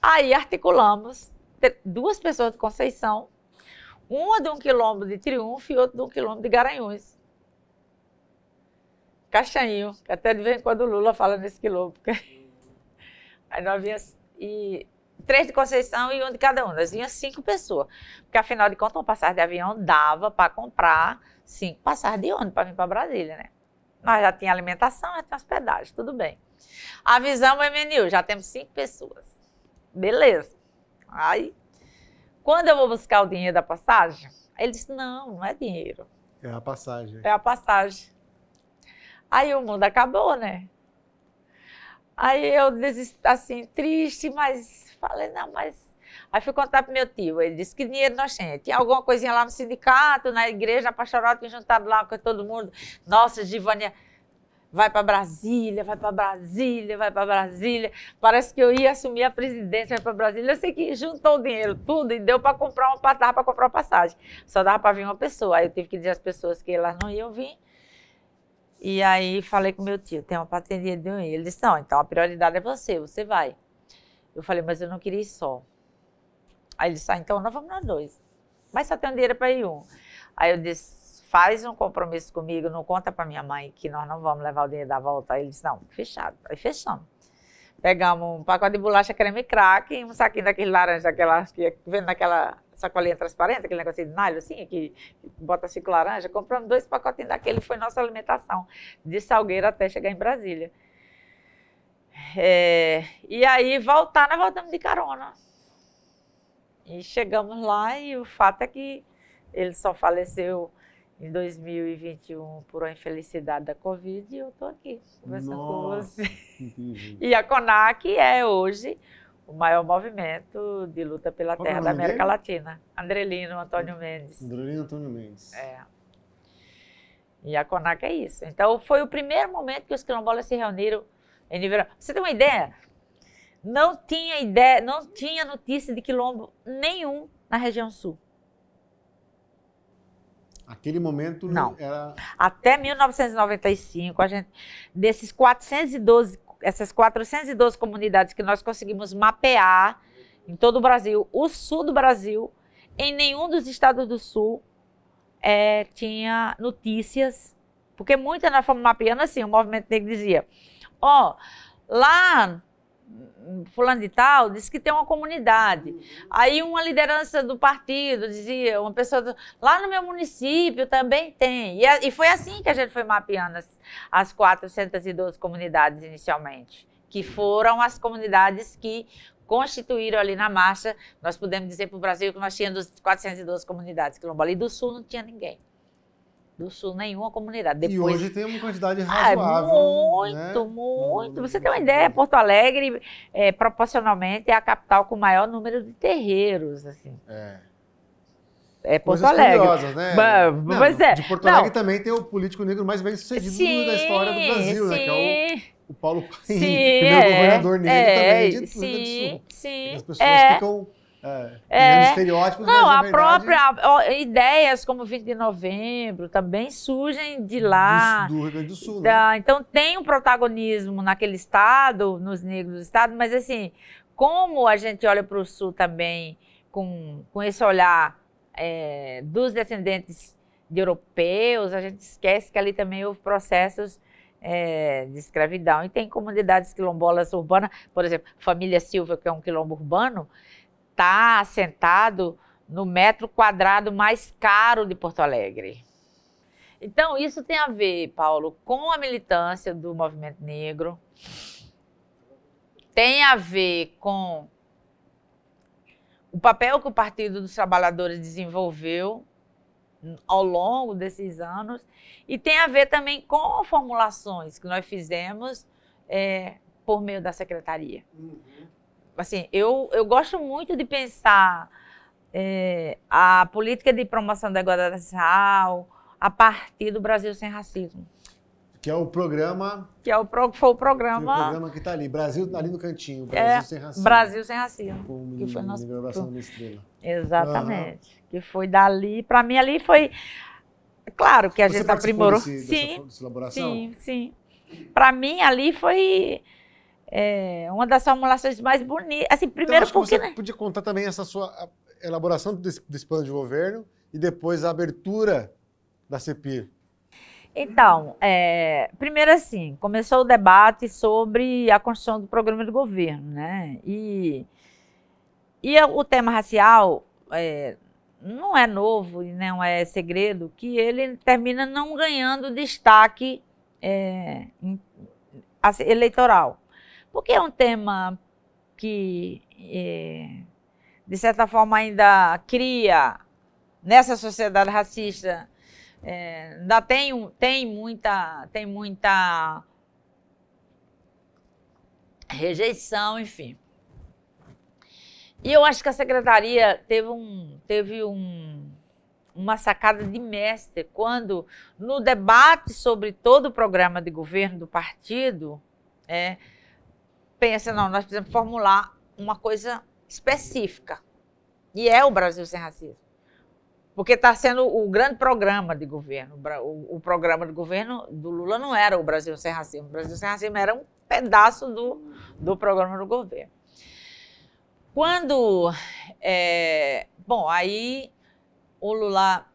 B: Aí articulamos duas pessoas de Conceição, uma de um quilômetro de Triunfo e outra de um quilômetro de Garanhuns. Caixainho, até de vez em quando o Lula fala nesse quilômetro. Aí nós vinha e três de Conceição e um de cada um. Nós vinham cinco pessoas. Porque, afinal de contas, uma passagem de avião dava para comprar cinco passagens de ônibus para vir para Brasília, né? Nós já tinha alimentação, já tinha hospedagem, tudo bem. Avisamos o MNU, já temos cinco pessoas. Beleza. Aí, quando eu vou buscar o dinheiro da passagem, ele disse, não, não é dinheiro.
A: É a passagem. É
B: a passagem. Aí o mundo acabou, né? Aí eu desisti, assim, triste, mas falei, não, mas. Aí fui contar para meu tio, ele disse que dinheiro nós temos. Tinha alguma coisinha lá no sindicato, na igreja, na pastoral, tinha juntado lá com todo mundo. Nossa, Givânia, vai para Brasília, vai para Brasília, vai para Brasília. Parece que eu ia assumir a presidência, vai para Brasília. Eu sei que juntou o dinheiro tudo e deu para comprar uma para comprar uma passagem. Só dava para vir uma pessoa. Aí eu tive que dizer às pessoas que elas não iam vir e aí falei com meu tio, tem uma patenteira de um. Ele disse, não, então a prioridade é você, você vai. Eu falei, mas eu não queria ir só. Aí ele disse, ah, então nós vamos nós dois. Mas só tem um dinheiro para ir um. Aí eu disse, faz um compromisso comigo, não conta para minha mãe que nós não vamos levar o dinheiro da volta. Aí ele disse, não, fechado. Aí fechamos. Pegamos um pacote de bolacha creme crack e um saquinho daquele laranja, aquelas que é vendo naquela sacolinha transparente, aquele negocinho de nylon, assim, que bota cinco laranja. Compramos dois pacotinhos daquele, foi nossa alimentação, de Salgueira até chegar em Brasília. É, e aí, voltar, nós voltamos de carona. E chegamos lá e o fato é que ele só faleceu em 2021 por uma infelicidade da Covid e eu estou aqui conversando Nossa, com
A: você. e
B: a CONAC é hoje o maior movimento de luta pela Qual é terra da América dele? Latina. Andrelino Antônio Mendes.
A: Andrelino Antônio Mendes. É.
B: E a CONAC é isso. Então, foi o primeiro momento que os quilombolas se reuniram em nível... Você tem uma ideia? Não tinha ideia, não tinha notícia de quilombo nenhum na região sul.
A: Aquele momento não. era.
B: Até 1995, a gente, desses 412, essas 412 comunidades que nós conseguimos mapear em todo o Brasil, o sul do Brasil, em nenhum dos estados do sul é, tinha notícias, porque muitas nós fomos mapeando assim, o movimento negro dizia, ó, oh, lá fulano de tal disse que tem uma comunidade. Aí uma liderança do partido dizia, uma pessoa do, lá no meu município também tem. E, a, e, foi assim que a gente foi mapeando as, as 412 comunidades inicialmente, que foram as comunidades que constituíram ali na marcha, nós podemos dizer para o Brasil que nós tínhamos 412 comunidades quilombolas, e do Sul não tinha ninguém do Sul nenhuma comunidade. Depois, e hoje tem
A: uma quantidade ah, é razoável. Ah,
B: muito, né? muito. Você tem uma ideia, Porto Alegre, é, proporcionalmente, é a capital com o maior número de terreiros. Assim.
A: É. É Porto Coisas Alegre. né? não, é. De Porto Alegre não. também tem o político negro mais bem sucedido sim, da história do Brasil, sim. né? Que é o, o Paulo Paim, sim, primeiro é, governador negro é, também de, é, sim, do Sul. Sim, as pessoas é. ficam é, é. estereótipos, Não, mas, a verdade...
B: própria ideias como 20 de novembro também surgem de lá. Do,
A: do Rio Grande do Sul. Né? Da,
B: né? Então tem um protagonismo naquele estado, nos negros do estado, mas assim, como a gente olha para o sul também com, com esse olhar é, dos descendentes de europeus, a gente esquece que ali também houve processos é, de escravidão. E tem comunidades quilombolas urbanas, por exemplo, família Silva, que é um quilombo urbano, está assentado no metro quadrado mais caro de Porto Alegre. Então, isso tem a ver, Paulo, com a militância do movimento negro, tem a ver com o papel que o Partido dos Trabalhadores desenvolveu ao longo desses anos e tem a ver também com formulações que nós fizemos é, por meio da secretaria. Uhum assim, eu, eu gosto muito de pensar é, a política de promoção da igualdade racial a partir do Brasil sem racismo.
A: Que é o programa. Que é o pro, foi o programa. o programa que está ali, Brasil ali no cantinho, é, Brasil é, sem racismo. Brasil sem racismo. Com que foi nosso. da Estrela.
B: Exatamente. Uhum. Que foi dali, para mim ali foi. É claro que a Você gente aprimorou. Desse, sim,
A: dessa, dessa sim,
B: sim. Para mim ali foi é uma das formulações mais bonitas. Assim, então, primeiro então, porque. Você né? podia
A: contar também essa sua elaboração desse, desse plano de governo e depois a abertura da CPI
B: Então, é, primeiro assim, começou o debate sobre a construção do programa do governo, né? E, e o tema racial é, não é novo e não é segredo que ele termina não ganhando destaque é, assim, eleitoral porque é um tema que, é, de certa forma, ainda cria nessa sociedade racista, é, ainda tem, tem, muita, tem muita rejeição, enfim. E eu acho que a secretaria teve, um, teve um, uma sacada de mestre quando, no debate sobre todo o programa de governo do partido, é, pensa, não, nós precisamos formular uma coisa específica. E é o Brasil sem racismo. Porque está sendo o grande programa de governo. O, programa de governo do Lula não era o Brasil sem racismo. O Brasil sem racismo era um pedaço do, do programa do governo. Quando. É, bom, aí o Lula.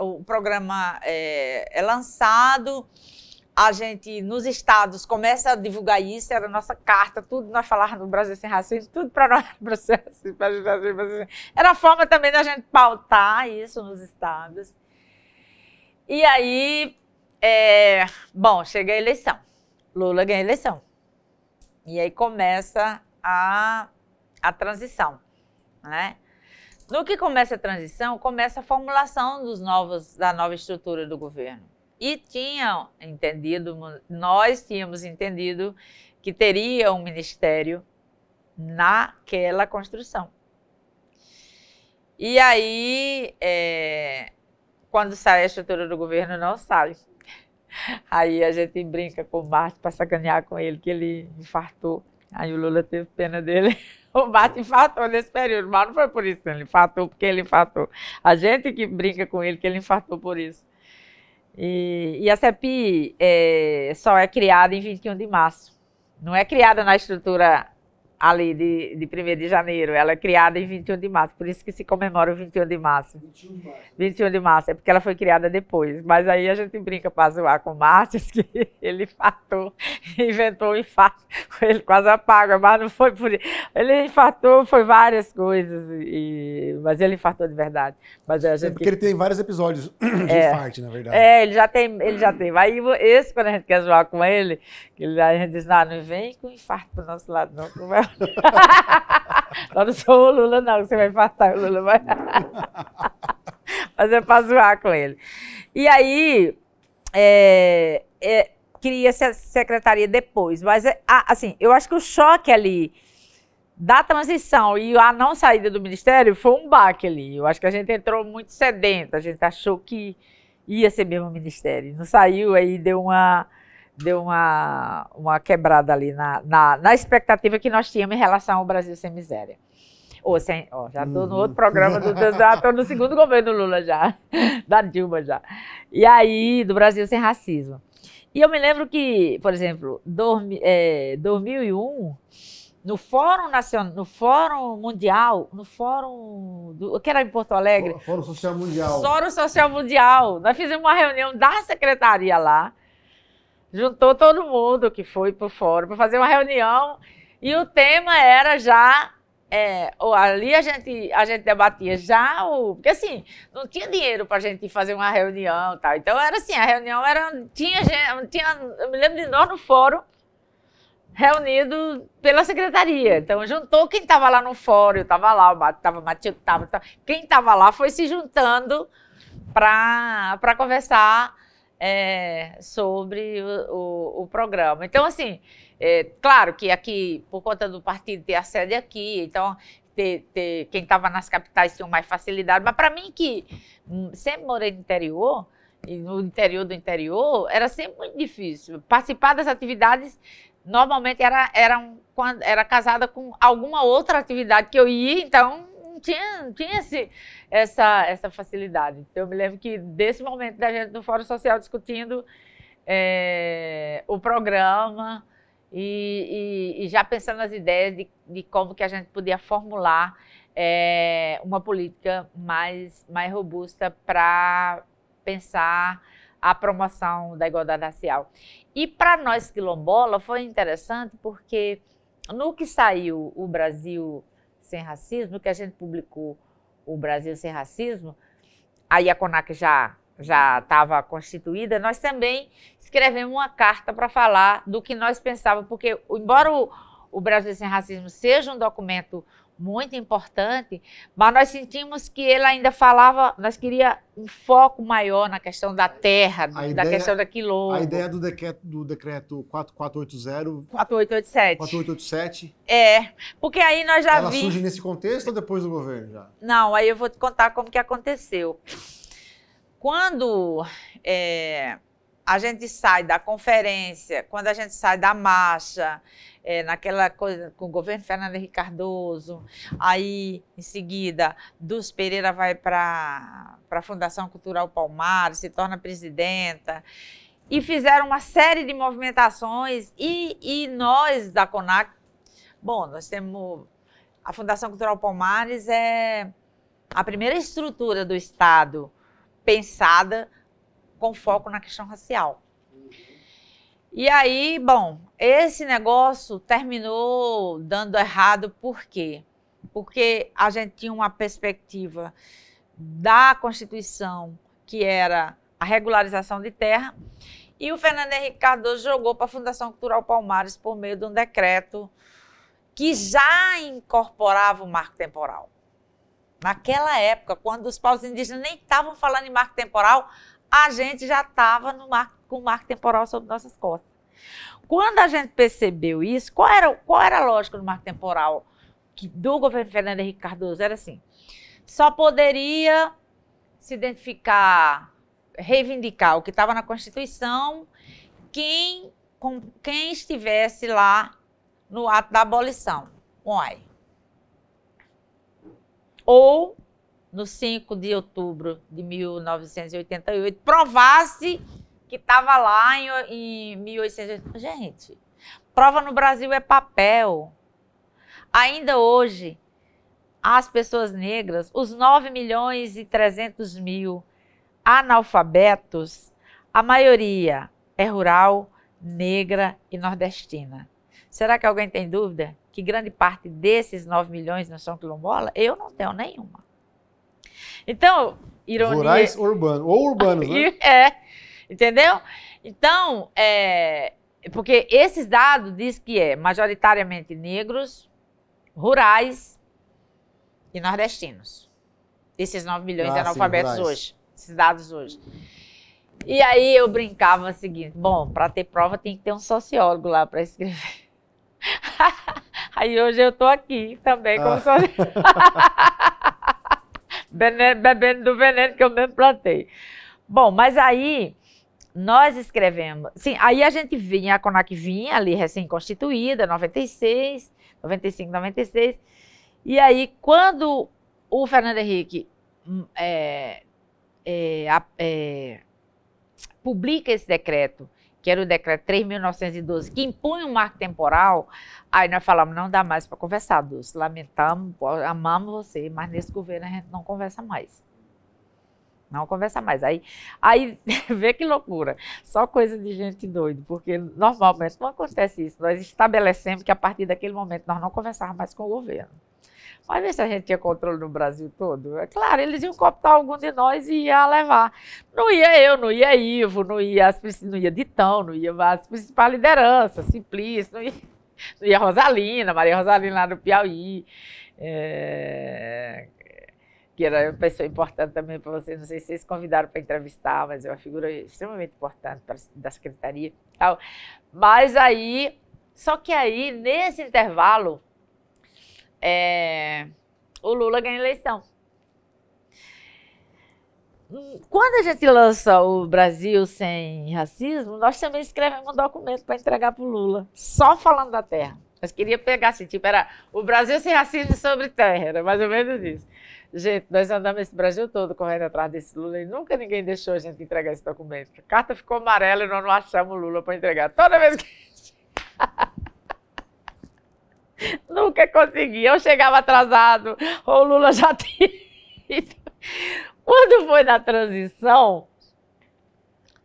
B: O programa é, é lançado a gente, nos estados, começa a divulgar isso, era a nossa carta, tudo, nós falávamos no Brasil Sem Racismo, tudo para nós, processo, para ajudar a Era a forma também da gente pautar isso nos estados. E aí, é, bom, chega a eleição. Lula ganha a eleição. E aí começa a, a transição, né? No que começa a transição, começa a formulação dos novos, da nova estrutura do governo e tinham entendido, nós tínhamos entendido que teria um ministério naquela construção. E aí, é, quando sai a estrutura do governo, não sai. Aí a gente brinca com o Marte para sacanear com ele, que ele infartou. Aí o Lula teve pena dele. O Marte infartou nesse período, mas não foi por isso, ele infartou porque ele infartou. A gente que brinca com ele que ele infartou por isso. E, e a CEPI é, só é criada em 21 de março. Não é criada na estrutura ali de, de 1 de janeiro. Ela é criada em 21 de março, por isso que se comemora o 21 de março. 21 de março. 21 de março, é porque ela foi criada depois. Mas aí a gente brinca para zoar com o Márcios, que ele infartou, inventou o infarto, ele quase apaga, mas não foi por isso. Ele infartou, foi várias coisas, e... mas ele infartou de verdade.
A: Mas a é, gente... É porque ele tem vários episódios de é, infarto, na verdade. É,
B: ele já tem, ele já tem. Aí esse, quando a gente quer zoar com ele, ele aí diz, não, não vem com infarto pro nosso lado, não. não vai... Nós não somos o Lula, não, você vai infartar, o Lula vai. Mas é pra zoar com ele. E aí, é, é, cria-se a secretaria depois. Mas, é, assim, eu acho que o choque ali da transição e a não saída do ministério foi um baque ali. Eu acho que a gente entrou muito sedenta, a gente achou que ia ser mesmo o ministério. Não saiu, aí deu uma deu uma, uma quebrada ali na, na, na, expectativa que nós tínhamos em relação ao Brasil sem miséria. Ou sem, ó, já estou no outro programa do já estou no segundo governo Lula já, da Dilma já. E aí, do Brasil sem racismo. E eu me lembro que, por exemplo, dormi, é, 2001, no Fórum Nacional, no Fórum Mundial, no Fórum do, que era em Porto Alegre.
A: Fórum Social Mundial. Fórum
B: Social Mundial. Nós fizemos uma reunião da secretaria lá Juntou todo mundo que foi para o fórum para fazer uma reunião e o tema era já é, ali a gente, a gente debatia já o. Porque assim, não tinha dinheiro para a gente fazer uma reunião tal. Então era assim, a reunião era. Tinha, tinha, eu me lembro de nós no fórum, reunido pela secretaria. Então juntou quem estava lá no fórum, eu estava lá, o estava Matilde, estava. Quem estava lá foi se juntando para conversar é, sobre o, o, o, programa. Então, assim, é, claro que aqui, por conta do partido ter a sede aqui, então ter, ter, quem estava nas capitais tinha mais facilidade, mas para mim que sempre morei no interior, e no interior do interior, era sempre muito difícil. Participar das atividades normalmente era, era, um, era casada com alguma outra atividade que eu ia, então não tinha, não tinha esse, essa, essa facilidade. Então, eu me lembro que desse momento da gente no Fórum Social discutindo é, o programa e, e, e, já pensando nas ideias de, de, como que a gente podia formular é, uma política mais, mais robusta para pensar a promoção da igualdade racial. E para nós quilombola foi interessante porque no que saiu o Brasil sem Racismo, que a gente publicou o Brasil Sem Racismo, aí a CONAC já já estava constituída, nós também escrevemos uma carta para falar do que nós pensávamos, porque embora o, o Brasil Sem Racismo seja um documento muito importante, mas nós sentimos que ele ainda falava, nós queria um foco maior na questão da terra, ideia, da questão da quilômetro. A ideia
A: do decreto, do decreto 4480...
B: 4887.
A: 4887. É, porque aí nós já Ela vi... surge nesse contexto ou depois do governo já?
B: Não, aí eu vou te contar como que aconteceu. Quando... É a gente sai da conferência, quando a gente sai da marcha, é, naquela coisa com o governo Fernando Henrique Cardoso, aí em seguida dos Pereira vai para a Fundação Cultural Palmares, se torna presidenta e fizeram uma série de movimentações e, e nós da Conac, bom, nós temos a Fundação Cultural Palmares é a primeira estrutura do Estado pensada com foco na questão racial. E aí, bom, esse negócio terminou dando errado por quê? Porque a gente tinha uma perspectiva da Constituição que era a regularização de terra, e o Fernando Henrique Cardoso jogou para a Fundação Cultural Palmares por meio de um decreto que já incorporava o marco temporal. Naquela época, quando os paus indígenas nem estavam falando em marco temporal, a gente já estava com o marco temporal sobre nossas costas. Quando a gente percebeu isso, qual era, qual era a lógica do marco temporal que, do governo Fernando Henrique Cardoso? Era assim: só poderia se identificar, reivindicar o que estava na Constituição, quem, com, quem estivesse lá no ato da abolição. Uai. Ou no 5 de outubro de 1988, provasse que estava lá em, em 1888. Gente, prova no Brasil é papel. Ainda hoje, as pessoas negras, os 9 milhões e 300 mil analfabetos, a maioria é rural, negra e nordestina. Será que alguém tem dúvida que grande parte desses 9 milhões não são quilombola? Eu não tenho nenhuma. Então, ironia. Rurais
A: urbanos, ou urbanos, né?
B: É, entendeu? Então, é, porque esses dados diz que é majoritariamente negros, rurais e nordestinos. Esses 9 milhões ah, de analfabetos sim, hoje, esses dados hoje. E aí eu brincava o seguinte, bom, para ter prova tem que ter um sociólogo lá para escrever. aí hoje eu estou aqui também como ah. sociólogo. bebendo do veneno que eu mesmo plantei. Bom, mas aí nós escrevemos. Sim, aí a gente vinha, a CONAC vinha ali recém-constituída, 96, 95, 96. E aí, quando o Fernando Henrique hum, é, é, é, publica esse decreto que era o decreto 3.912, que impunha um marco temporal, aí nós falamos, não dá mais para conversar, Dulce, lamentamos, amamos você, mas nesse governo a gente não conversa mais. Não conversa mais. Aí, aí vê que loucura. Só coisa de gente doida, porque normalmente não acontece isso. Nós estabelecemos que a partir daquele momento nós não conversávamos mais com o governo. Vai ver se a gente tinha controle no Brasil todo. É claro, eles iam cooptar algum de nós e ia levar. Não ia eu, não ia Ivo, não ia, as, não ia Ditão, não ia as principais lideranças, Simplício, não ia, não ia Rosalina, Maria Rosalina lá do Piauí. É, que era uma pessoa importante também para vocês. Não sei se vocês convidaram para entrevistar, mas é uma figura extremamente importante pra, da secretaria tal. Mas aí, só que aí, nesse intervalo, é, o Lula ganha a eleição. Quando a gente lança o Brasil sem racismo, nós também escrevemos um documento para entregar para o Lula, só falando da terra. Mas queria pegar assim, tipo, era o Brasil sem racismo sobre terra, era mais ou menos isso. Gente, nós andamos esse Brasil todo correndo atrás desse Lula e nunca ninguém deixou a gente entregar esse documento. A carta ficou amarela e nós não achamos o Lula para entregar. Toda vez que. Nunca consegui. Eu chegava atrasado, ou o Lula já tinha ido. Quando foi na transição,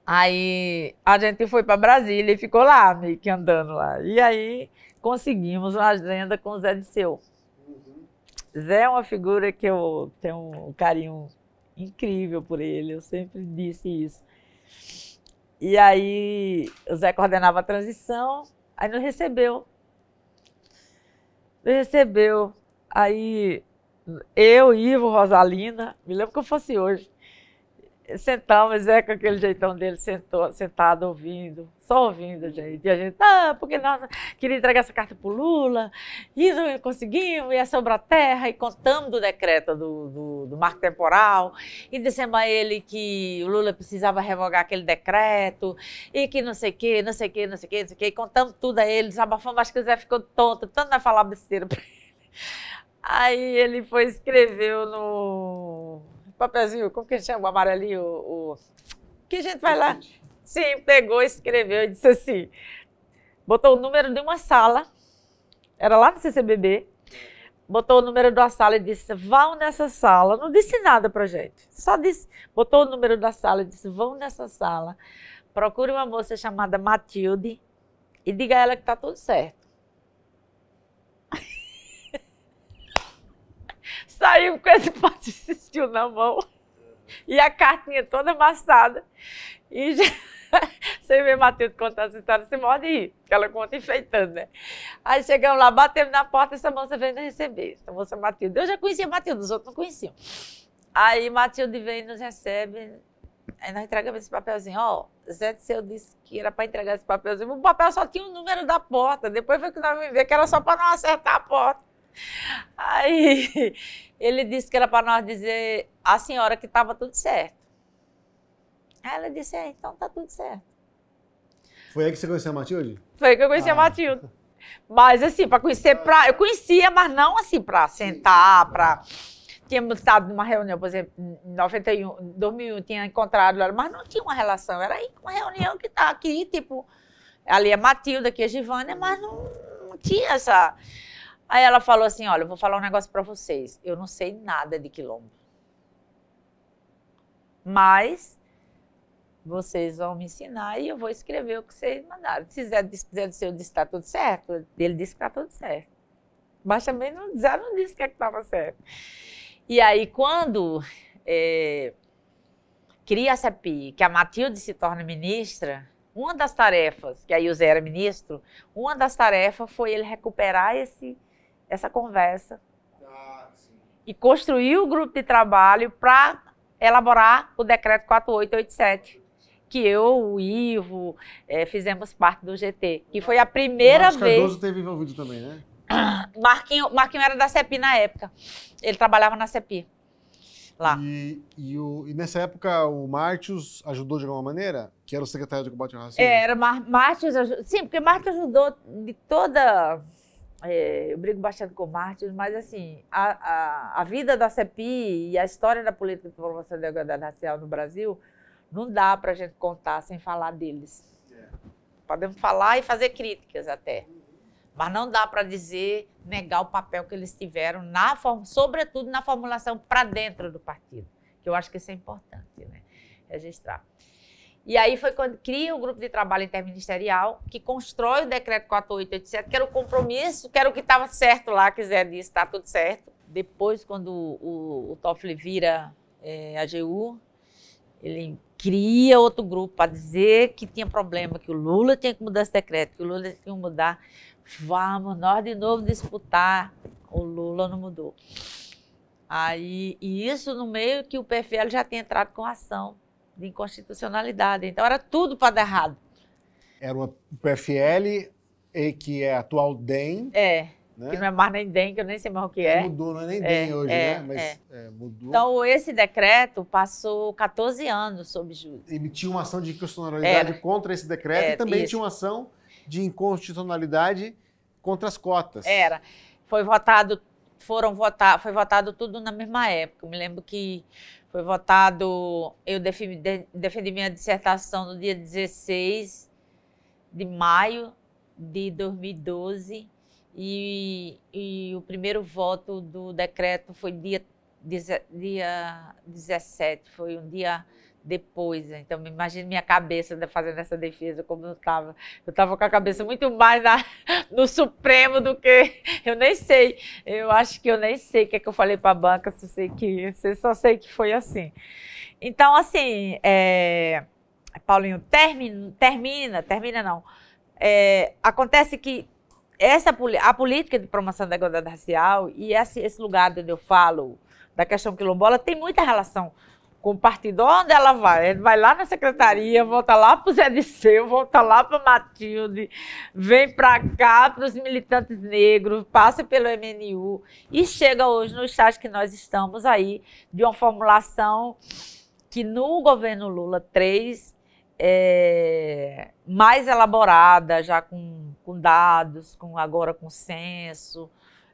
B: aí a gente foi para Brasília e ficou lá, meio que andando lá. E aí conseguimos uma agenda com o Zé Disseu. Seu Zé é uma figura que eu tenho um carinho incrível por ele, eu sempre disse isso. E aí o Zé coordenava a transição, aí não recebeu recebeu. Aí eu, Ivo, Rosalina, me lembro que eu fosse hoje sentamos, Zé, com aquele jeitão dele, sentou, sentado, ouvindo, só ouvindo, uhum. gente. E a gente, ah, porque nós queria entregar essa carta para o Lula, e não conseguimos, e é sobre a terra, e contamos do decreto do, do, do, marco temporal, e dissemos a ele que o Lula precisava revogar aquele decreto, e que não sei o quê, não sei o quê, não sei o quê, não sei o quê, e contamos tudo a ele, desabafamos, acho que o Zé ficou tonto, tanto vai falar besteira para ele. Aí ele foi, escreveu no papelzinho, como que chama? O amarelinho, o. o... Que a gente vai lá. Sim, pegou, escreveu e disse assim. Botou o número de uma sala, era lá no CCBB, botou o número da sala e disse: vão nessa sala. Não disse nada pra gente, só disse. Botou o número da sala e disse: vão nessa sala, procure uma moça chamada Matilde e diga a ela que tá tudo certo. com esse pote de cestil na mão e a cartinha toda amassada. E já... você vê Matilde contar essa história, você morre aí, rir, porque ela conta enfeitando, né? Aí chegamos lá, batemos na porta, essa moça veio nos receber, essa moça é Matilde. Eu já conhecia Matilde, os outros não conheciam. Aí Matilde vem e nos recebe, aí nós entregamos esse papelzinho, ó, oh, Zé de Seu disse que era para entregar esse papelzinho, o papel só tinha o número da porta, depois foi que nós vimos ver que era só para não acertar a porta. Aí ele disse que era para nós dizer à senhora que estava tudo certo. Aí ela disse, é, então tá tudo certo.
A: Foi aí que você conheceu a Matilde?
B: Foi aí que eu conheci ah. a Matilde. Mas assim, para conhecer, pra, eu conhecia, mas não assim, para sentar, para... Tínhamos estado numa reunião, por exemplo, em 91, 2001, tinha encontrado ela, mas não tinha uma relação. Era aí uma reunião que tá aqui, tipo, ali é Matilda, aqui é Givânia, mas não, não tinha essa... Aí ela falou assim: Olha, eu vou falar um negócio para vocês. Eu não sei nada de quilombo. Mas vocês vão me ensinar e eu vou escrever o que vocês mandaram. Se quiser dizer se eu disse que está tudo certo, ele disse que está tudo certo. Mas também não, não disse que é estava certo. E aí, quando é, cria a PI, que a Matilde se torna ministra, uma das tarefas, que aí o Zé era ministro, uma das tarefas foi ele recuperar esse essa conversa ah, e construir o grupo de trabalho para elaborar o decreto 4887, que eu, o Ivo, é, fizemos parte do GT, que foi a primeira Marcos vez... Cardoso
A: teve envolvido também, né?
B: Marquinho, Marquinho era da CEPI na época, ele trabalhava na CEPI.
A: Lá. E, e, o, e nessa época o Martius ajudou de alguma maneira? Que era o secretário de combate ao racismo? É,
B: era, Mar Martius, sim, porque Martius ajudou de toda é, eu brigo bastante com o Martins, mas assim, a, a, a, vida da CEPI e a história da política de promoção da igualdade racial no Brasil não dá para a gente contar sem falar deles. Podemos falar e fazer críticas até, mas não dá para dizer, negar o papel que eles tiveram, na sobretudo na formulação para dentro do partido, que eu acho que isso é importante né, registrar. E aí foi quando cria o grupo de trabalho interministerial, que constrói o decreto 4887, que era o compromisso, que era o que estava certo lá, quiser disso, está tudo certo. Depois, quando o, o, Toffoli vira é, AGU, ele cria outro grupo para dizer que tinha problema, que o Lula tinha que mudar esse decreto, que o Lula tinha que mudar. Vamos, nós de novo disputar. O Lula não mudou. Aí, e isso no meio que o PFL já tinha entrado com ação de inconstitucionalidade. Então era tudo para dar errado.
A: Era o PFL, que é atual DEM. É. Né? Que não é
B: mais nem DEM, que eu nem sei mais o que é. é mudou,
A: não é nem DEM é, hoje, né? é, né? Mas é. É, mudou. Então,
B: esse decreto passou 14 anos sob júdice.
A: Emitiu uma ação de inconstitucionalidade era. contra esse decreto era, e também isso. tinha uma ação de inconstitucionalidade contra as cotas. Era.
B: Foi votado foram votar, foi votado tudo na mesma época. Eu me lembro que foi votado, eu defendi, defendi minha dissertação no dia 16 de maio de 2012 e, e o primeiro voto do decreto foi dia, dia 17, foi um dia depois. Né? Então, imagina minha cabeça fazendo essa defesa, como eu estava. Eu estava com a cabeça muito mais na, no Supremo do que. Eu nem sei. Eu acho que eu nem sei o que, é que eu falei para a banca, só sei, que, só sei que foi assim. Então, assim, é, Paulinho, termina, termina, termina não. É, acontece que essa a política de promoção da igualdade racial e esse, esse lugar onde eu falo da questão quilombola tem muita relação com o partidor, onde ela vai? Ela vai lá na secretaria, volta lá para o Zé Disseu, volta lá para Matilde, vem para cá para os militantes negros, passa pelo MNU e chega hoje no estágio que nós estamos aí, de uma formulação que no governo Lula 3 é mais elaborada, já com, com dados, com agora com censo,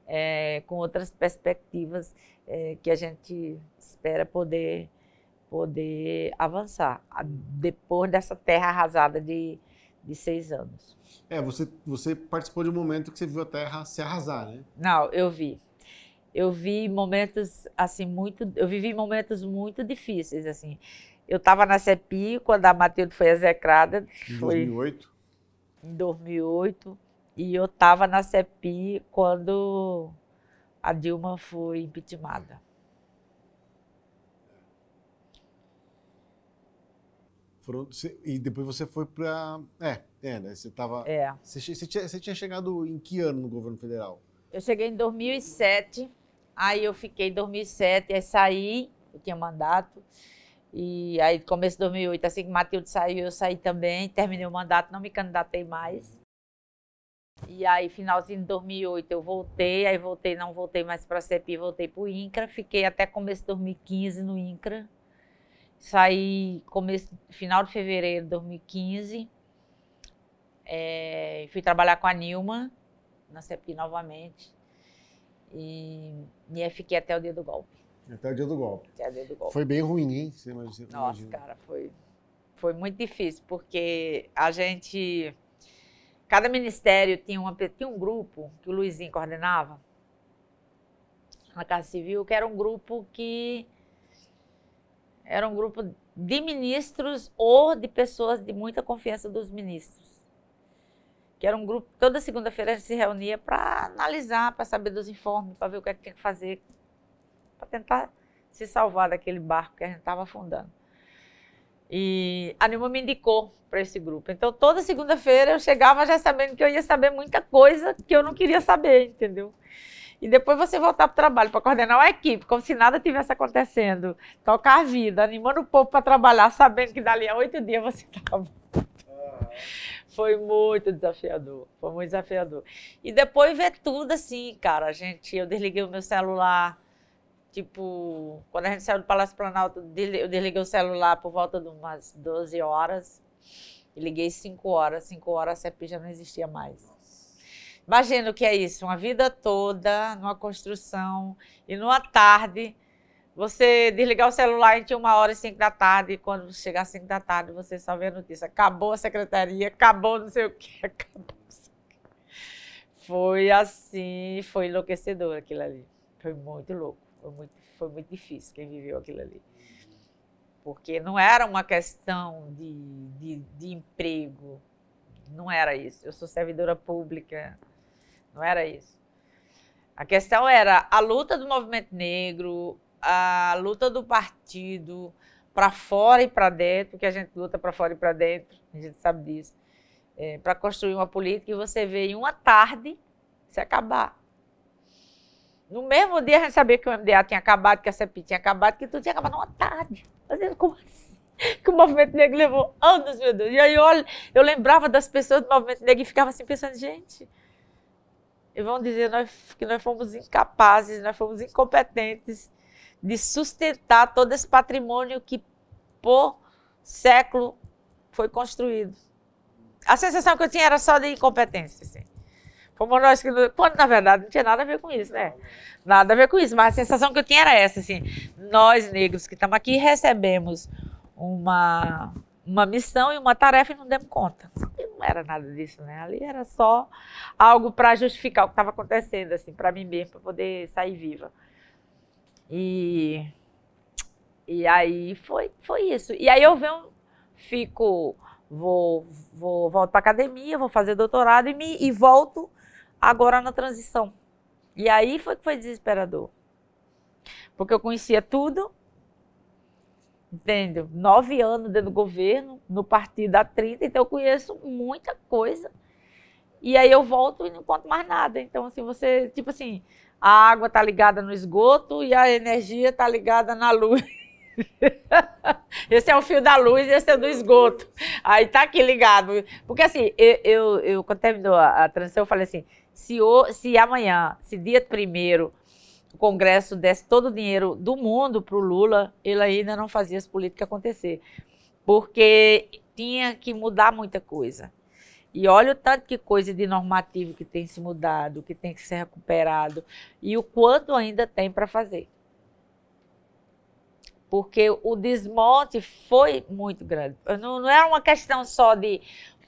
B: é, com outras perspectivas é, que a gente espera poder poder avançar depois dessa terra arrasada de, de
A: seis anos. É, você, você participou de um momento que você viu a terra se arrasar, né?
B: Não, eu vi. Eu vi momentos, assim, muito. Eu vivi momentos muito difíceis, assim. Eu estava na CEPI quando a Matilde foi execrada. Em 2008? Foi em 2008. E eu estava na CEPI quando a Dilma foi impeachmentada.
A: Foram, e depois você foi para. É, é, né? Você estava É. Você, você, tinha, você tinha chegado em que ano no governo federal?
B: Eu cheguei em 2007, aí eu fiquei em 2007, aí saí, eu tinha mandato. E aí, começo de 2008, assim que Matilde saiu, eu saí também, terminei o mandato, não me candidatei mais. E aí, finalzinho de 2008, eu voltei, aí voltei, não voltei mais para a CEPI, voltei para o INCRA, fiquei até começo de 2015 no INCRA. Saí começo, final de fevereiro de 2015. É, fui trabalhar com a Nilma, na CEPI novamente. E, e fiquei até o dia do golpe.
A: Até o dia do golpe. Até
B: o dia do golpe. Foi bem
A: ruim, hein? Você imagina, Nossa, imagina.
B: cara, foi, foi muito difícil, porque a gente. Cada ministério tinha, uma, tinha um grupo que o Luizinho coordenava na Casa Civil, que era um grupo que era um grupo de ministros ou de pessoas de muita confiança dos ministros. Que era um grupo, toda segunda-feira se reunia para analisar, para saber dos informes, para ver o é que tinha que fazer, para tentar se salvar daquele barco que a gente estava afundando. E a Nilma me indicou para esse grupo. Então, toda segunda-feira eu chegava já sabendo que eu ia saber muita coisa que eu não queria saber, entendeu? e depois você voltar para o trabalho para coordenar uma equipe, como se nada tivesse acontecendo. Tocar a vida, animando o povo para trabalhar, sabendo que dali a oito dias você estava. Foi muito desafiador, foi muito desafiador. E depois ver tudo assim, cara, gente, eu desliguei o meu celular, tipo, quando a gente saiu do Palácio Planalto, eu desliguei o celular por volta de umas 12 horas, e liguei 5 horas, 5 horas a CEP já não existia mais. Imagina o que é isso, uma vida toda numa construção e numa tarde, você desligar o celular em uma hora e cinco da tarde, e quando chegar às cinco da tarde, você só vê a notícia, acabou a secretaria, acabou não sei o que, acabou. Foi assim, foi enlouquecedor aquilo ali. Foi muito louco, foi muito, foi muito difícil quem viveu aquilo ali porque não era uma questão de, de, de, emprego, não era isso. Eu sou servidora pública, não era isso. A questão era a luta do movimento negro, a luta do partido para fora e para dentro, que a gente luta para fora e para dentro, a gente sabe disso, é, para construir uma política e você vê em uma tarde se acabar. No mesmo dia a gente sabia que o MDA tinha acabado, que a CEPI tinha acabado, que tudo tinha acabado numa tarde. Mas como assim? Que o movimento negro levou anos, meu Deus. E aí, olha, eu lembrava das pessoas do movimento negro e ficava assim pensando, gente, e vão dizer nós, que nós fomos incapazes, nós fomos incompetentes de sustentar todo esse patrimônio que por século foi construído. A sensação que eu tinha era só de incompetência, assim. Fomos nós que. Quando, na verdade, não tinha nada a ver com isso, né? Nada a ver com isso, mas a sensação que eu tinha era essa, assim. Nós, negros que estamos aqui, recebemos uma uma missão e uma tarefa e não demos conta. E não era nada disso, né? Ali era só algo para justificar o que estava acontecendo, assim, para mim mesmo, para poder sair viva. E, e aí foi, foi isso. E aí eu venho, fico, vou, vou volto para academia, vou fazer doutorado e, me, e volto agora na transição. E aí foi que foi desesperador. Porque eu conhecia tudo, entendeu? nove anos dentro do governo, no partido há 30, então eu conheço muita coisa. E aí eu volto e não conto mais nada. Então, assim, você, tipo assim, a água tá ligada no esgoto e a energia tá ligada na luz. Esse é o fio da luz e esse é do esgoto. Aí tá aqui ligado. Porque assim, eu, eu, eu quando terminou a, a transição, eu falei assim: se, o, se amanhã, se dia primeiro, o Congresso desse todo o dinheiro do mundo para o Lula, ele ainda não fazia as políticas acontecer, porque tinha que mudar muita coisa. E olha o tanto que coisa de normativo que tem se mudado, que tem que ser recuperado, e o quanto ainda tem para fazer. Porque o desmonte foi muito grande. Não, não era é uma questão só de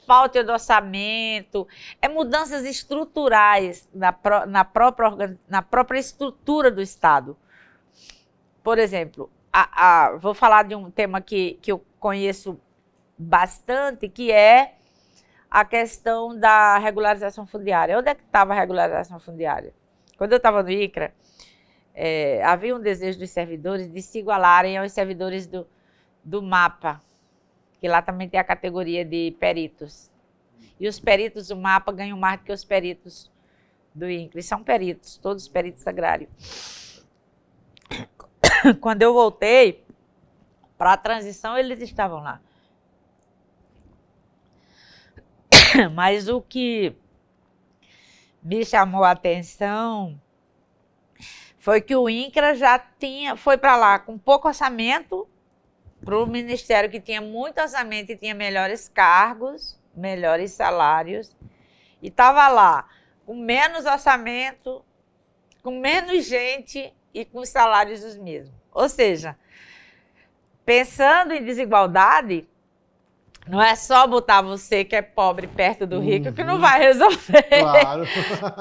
B: falta de orçamento, é mudanças estruturais na, na, própria, na própria estrutura do Estado. Por exemplo, a, a, vou falar de um tema que, que eu conheço bastante, que é a questão da regularização fundiária. Onde é que estava a regularização fundiária? Quando eu estava no ICRA, é, havia um desejo dos servidores de se igualarem aos servidores do, do mapa que lá também tem a categoria de peritos. E os peritos do mapa ganham mais do que os peritos do INCRE. São peritos, todos peritos agrários. Quando eu voltei para a transição, eles estavam lá. Mas o que me chamou a atenção foi que o INCRA já tinha, foi para lá com pouco orçamento para o ministério que tinha muito orçamento e tinha melhores cargos, melhores salários, e estava lá com menos orçamento, com menos gente e com salários os mesmos. Ou seja, pensando em desigualdade, não é só botar você que é pobre perto do rico uhum. que não uhum. vai resolver. Claro.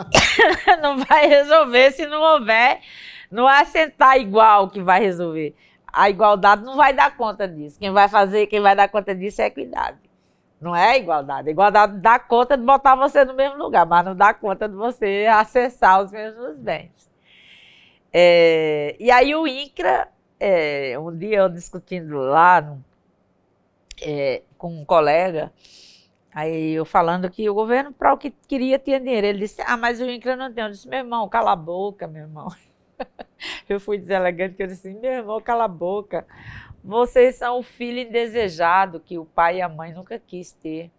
B: não vai resolver se não houver, não é sentar igual que vai resolver a igualdade não vai dar conta disso. Quem vai fazer, quem vai dar conta disso é a equidade. Não é a igualdade. A igualdade dá conta de botar você no mesmo lugar, mas não dá conta de você acessar os mesmos bens. É, e aí o INCRA, é, um dia eu discutindo lá no, é, com um colega, aí eu falando que o governo para o que queria tinha dinheiro. Ele disse, ah, mas o INCRA não tem. Eu disse, meu irmão, cala a boca, meu irmão. eu fui deselegante, que eu disse assim, meu irmão, cala a boca. Vocês são o filho indesejado que o pai e a mãe nunca quis ter.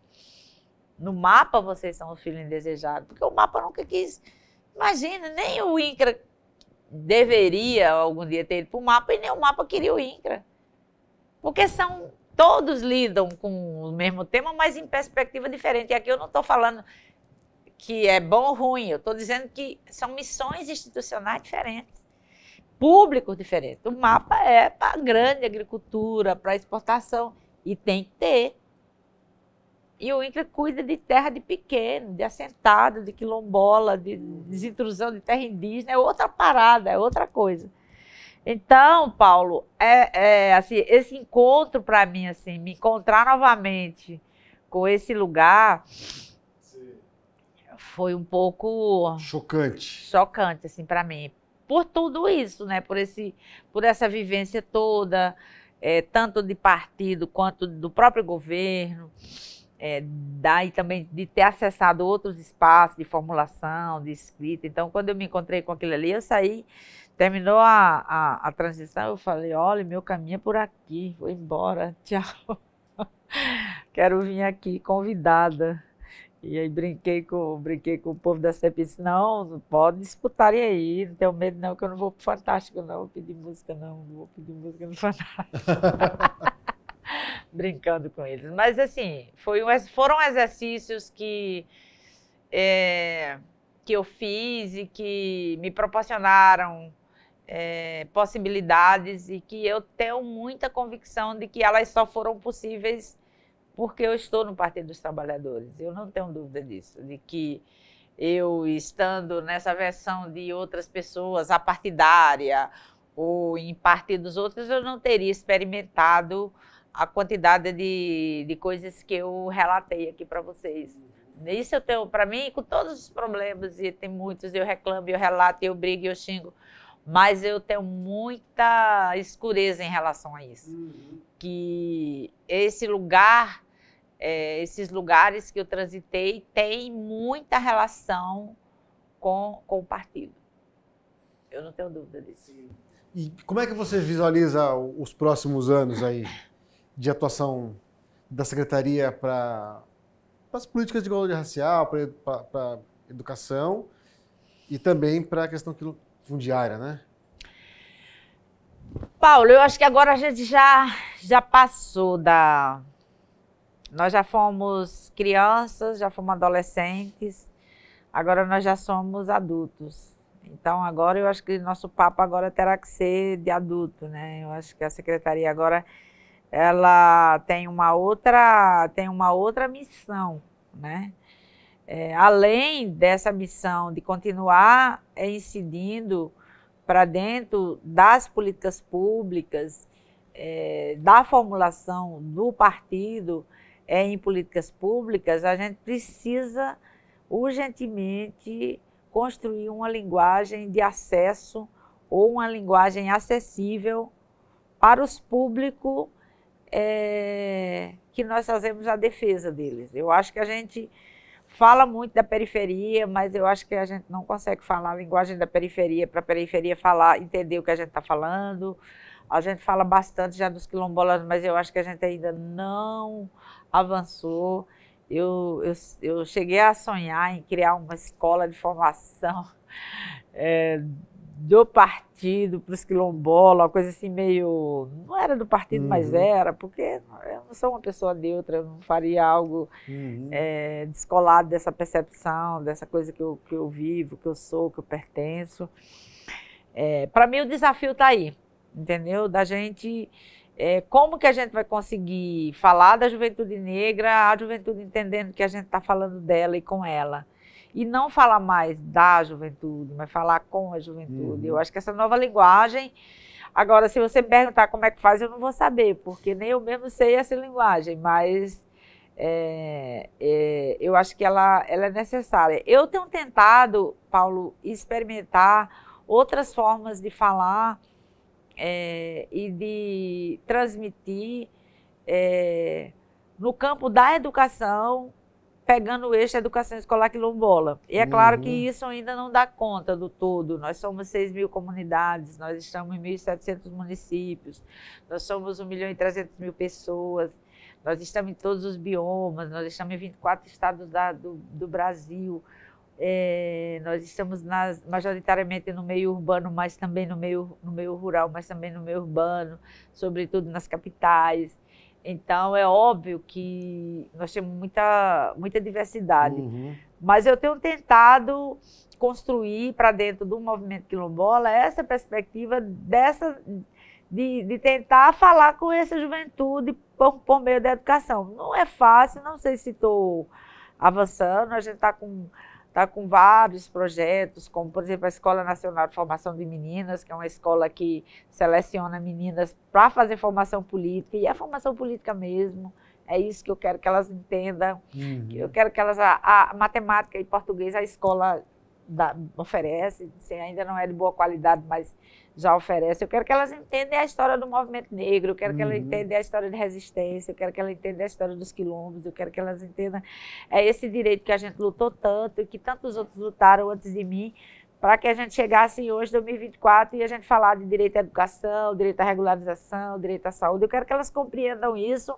B: No mapa vocês são o filho indesejado, porque o mapa nunca quis. Imagina, nem o INCRA deveria algum dia ter ido para o mapa e nem o mapa queria o INCRA. Porque são todos lidam com o mesmo tema, mas em perspectiva diferente. E aqui eu não estou falando que é bom ou ruim, eu estou dizendo que são missões institucionais diferentes, públicos diferentes. O mapa é para grande agricultura, para exportação, e tem que ter. E o INCRA cuida de terra de pequeno, de assentado, de quilombola, de desintrusão de terra indígena, é outra parada, é outra coisa. Então, Paulo, é, é, assim, esse encontro para mim, assim, me encontrar novamente com esse lugar, foi um pouco
A: chocante.
B: Chocante assim para mim, por tudo isso, né? Por esse por essa vivência toda, é, tanto de partido quanto do próprio governo. É, daí também de ter acessado outros espaços de formulação, de escrita. Então, quando eu me encontrei com aquilo ali, eu saí, terminou a, a, a transição, eu falei, olha, meu caminho é por aqui, vou embora, tchau. Quero vir aqui convidada. E aí brinquei com, brinquei com o povo da CEP e disse, não, pode disputarem aí, não tenho medo não, que eu não vou pro Fantástico não, vou pedir música não, não vou pedir música no Fantástico. Brincando com eles. Mas assim, foi um, foram exercícios que, é, que eu fiz e que me proporcionaram é, possibilidades e que eu tenho muita convicção de que elas só foram possíveis porque eu estou no Partido dos Trabalhadores. Eu não tenho dúvida disso, de que eu estando nessa versão de outras pessoas, a partidária ou em partidos outros, eu não teria experimentado a quantidade de, de coisas que eu relatei aqui para vocês. Isso eu tenho para mim, com todos os problemas, e tem muitos, eu reclamo, eu relato, eu brigo, eu xingo, mas eu tenho muita escureza em relação a isso. Uhum. Que esse lugar é, esses lugares que eu transitei têm muita relação com, com o partido. Eu não tenho dúvida disso.
A: E como é que você visualiza os próximos anos aí de atuação da secretaria para as políticas de igualdade racial, para educação e também para a questão fundiária, né?
B: Paulo, eu acho que agora a gente já, já passou da, nós já fomos crianças, já fomos adolescentes, agora nós já somos adultos. Então agora eu acho que nosso papo agora terá que ser de adulto, né? Eu acho que a secretaria agora ela tem uma outra tem uma outra missão, né? É, além dessa missão de continuar incidindo para dentro das políticas públicas, é, da formulação do partido, é em políticas públicas, a gente precisa urgentemente construir uma linguagem de acesso ou uma linguagem acessível para os públicos é, que nós fazemos a defesa deles. Eu acho que a gente fala muito da periferia, mas eu acho que a gente não consegue falar a linguagem da periferia para a periferia falar, entender o que a gente está falando. A gente fala bastante já dos quilombolas, mas eu acho que a gente ainda não avançou. Eu, eu, eu cheguei a sonhar em criar uma escola de formação é, do partido para os quilombolas, uma coisa assim meio. Não era do partido, uhum. mas era, porque eu não sou uma pessoa neutra, eu não faria algo uhum. é, descolado dessa percepção, dessa coisa que eu, que eu vivo, que eu sou, que eu pertenço. É, para mim, o desafio está aí, entendeu? Da gente é, como que a gente vai conseguir falar da juventude negra, a juventude entendendo que a gente está falando dela e com ela. E não falar mais da juventude, mas falar com a juventude. Uhum. Eu acho que essa nova linguagem. Agora, se você me perguntar como é que faz, eu não vou saber, porque nem eu mesmo sei essa linguagem, mas é, é, eu acho que ela, ela é necessária. Eu tenho tentado, Paulo, experimentar outras formas de falar é, e de transmitir é, no campo da educação, pegando o eixo educação escolar quilombola. E é claro que uhum. isso ainda não dá conta do todo. Nós somos 6 mil comunidades, nós estamos em 1.700 municípios, nós somos 1 milhão e 300 mil pessoas, nós estamos em todos os biomas, nós estamos em 24 estados da, do, do Brasil. É, nós estamos nas, majoritariamente no meio urbano, mas também no meio, no meio rural, mas também no meio urbano, sobretudo nas capitais. Então, é óbvio que nós temos muita, muita diversidade. Uhum. Mas eu tenho tentado construir para dentro do movimento quilombola essa perspectiva dessa de, de tentar falar com essa juventude por, por meio da educação. Não é fácil, não sei se estou avançando, a gente está com está com vários projetos, como, por exemplo, a Escola Nacional de Formação de Meninas, que é uma escola que seleciona meninas para fazer formação política, e é formação política mesmo. É isso que eu quero que elas entendam.
A: Uhum. Eu quero
B: que elas. A, a matemática e português, a escola oferece, se ainda não é de boa qualidade, mas já oferece. Eu quero que elas entendam a história do movimento negro, eu quero uhum. que elas uhum. entendam a história de resistência, eu quero que elas entendam a história dos quilombos, eu quero que elas entendam é, esse direito que a gente lutou tanto e que tantos outros lutaram antes de mim, para que a gente chegasse em hoje, 2024, e a gente falar de direito à educação, direito à regularização, direito à saúde. Eu quero que elas compreendam isso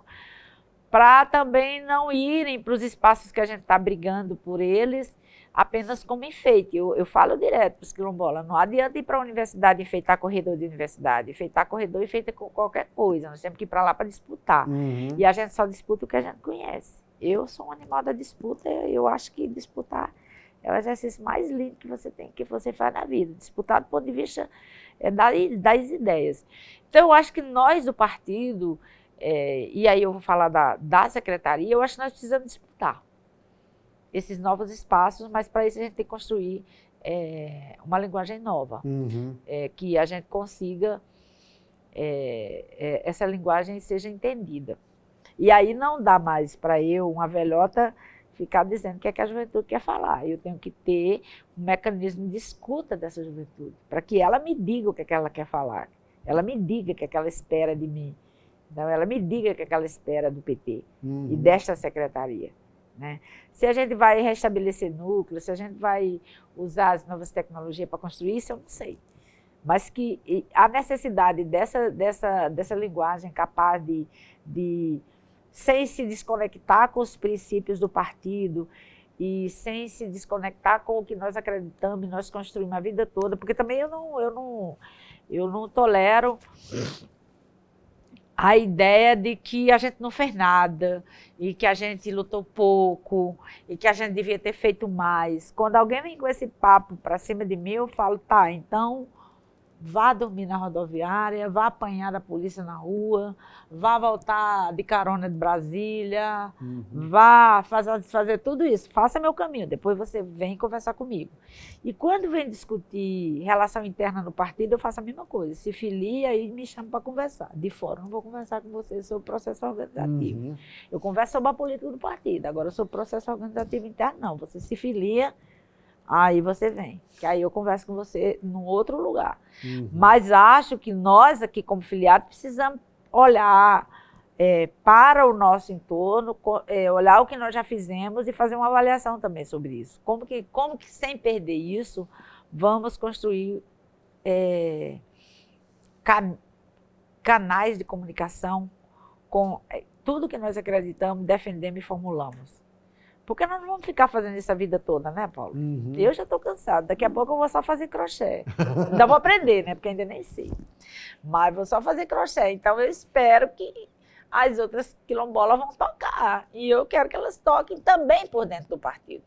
B: para também não irem para os espaços que a gente está brigando por eles apenas como enfeite. Eu, eu falo direto para os quilombolas, não adianta ir para a universidade enfeitar corredor de universidade, enfeitar corredor enfeita com qualquer coisa, nós temos que ir para lá para disputar. Uhum. E a gente só disputa o que a gente conhece. Eu sou um animal da disputa, eu acho que disputar é o exercício mais lindo que você tem, que você faz na vida, disputar do ponto de vista é, das, ideias. Então, eu acho que nós do partido, é, e aí eu vou falar da, da secretaria, eu acho que nós precisamos disputar esses novos espaços, mas para isso a gente tem que construir é, uma linguagem nova, uhum. é, que a gente consiga é, é essa linguagem seja entendida. E aí não dá mais para eu, uma velhota, ficar dizendo o que é que a juventude quer falar. Eu tenho que ter um mecanismo de escuta dessa juventude, para que ela me diga o que é que ela quer falar, ela me diga o que é que ela espera de mim, então ela me diga o que é que ela espera do PT
A: uhum. e desta
B: secretaria. Né? Se a gente vai restabelecer núcleos, se a gente vai usar as novas tecnologias para construir isso, eu não sei. Mas que a necessidade dessa, dessa, dessa linguagem capaz de, de, sem se desconectar com os princípios do partido e sem se desconectar com o que nós acreditamos, nós construímos a vida toda, porque também eu não, eu não, eu não tolero a ideia de que a gente não fez nada e que a gente lutou pouco e que a gente devia ter feito mais. Quando alguém vem com esse papo para cima de mim, eu falo, tá, então vá dormir na rodoviária, vá apanhar a polícia na rua, vá voltar de carona de Brasília, uhum. vá fazer, fazer tudo isso. Faça meu caminho, depois você vem conversar comigo. E quando vem discutir relação interna no partido, eu faço a mesma coisa. Se filia e me chama para conversar. De fora, não vou conversar com você sobre o processo organizativo. Uhum. Eu converso sobre a política do partido, agora sobre o processo organizativo interno, não. Você se filia Aí você vem, que aí eu converso com você num outro lugar. Uhum. Mas acho que nós aqui, como filiado precisamos olhar é, para o nosso entorno, é, olhar o que nós já fizemos e fazer uma avaliação também sobre isso. Como que, como que sem perder isso, vamos construir é, canais de comunicação com é, tudo que nós acreditamos, defendemos e formulamos. Porque nós não vamos ficar fazendo isso a vida toda, né, Paulo? Uhum. Eu já estou cansada. Daqui a pouco eu vou só fazer crochê. ainda vou aprender, né? Porque ainda nem sei. Mas vou só fazer crochê. Então eu espero que as outras quilombolas vão tocar. E eu quero que elas toquem também por dentro do partido.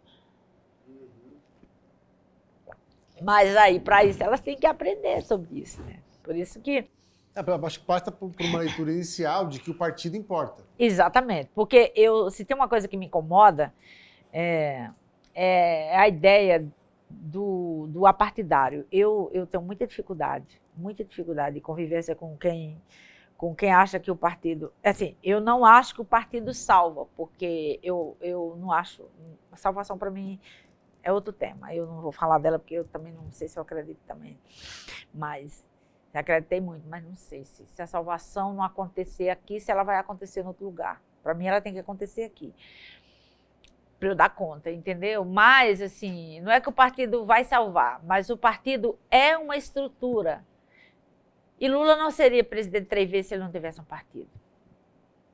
B: Uhum. Mas aí, para isso, elas têm que aprender sobre isso, né? Por isso que é, acho que basta por, uma leitura inicial de que o partido importa. Exatamente. Porque eu, se tem uma coisa que me incomoda, é, é a ideia do, do apartidário. Eu, eu tenho muita dificuldade, muita dificuldade de convivência com quem com quem acha que o partido. Assim, eu não acho que o partido salva, porque eu, eu não acho. Salvação para mim é outro tema. Eu não vou falar dela porque eu também não sei se eu acredito também. Mas acreditei muito, mas não sei se, se a salvação não acontecer aqui, se ela vai acontecer em outro lugar. Para mim, ela tem que acontecer aqui. Para eu dar conta, entendeu? Mas, assim, não é que o partido vai salvar, mas o partido é uma estrutura. E Lula não seria presidente três vezes se ele não tivesse um partido.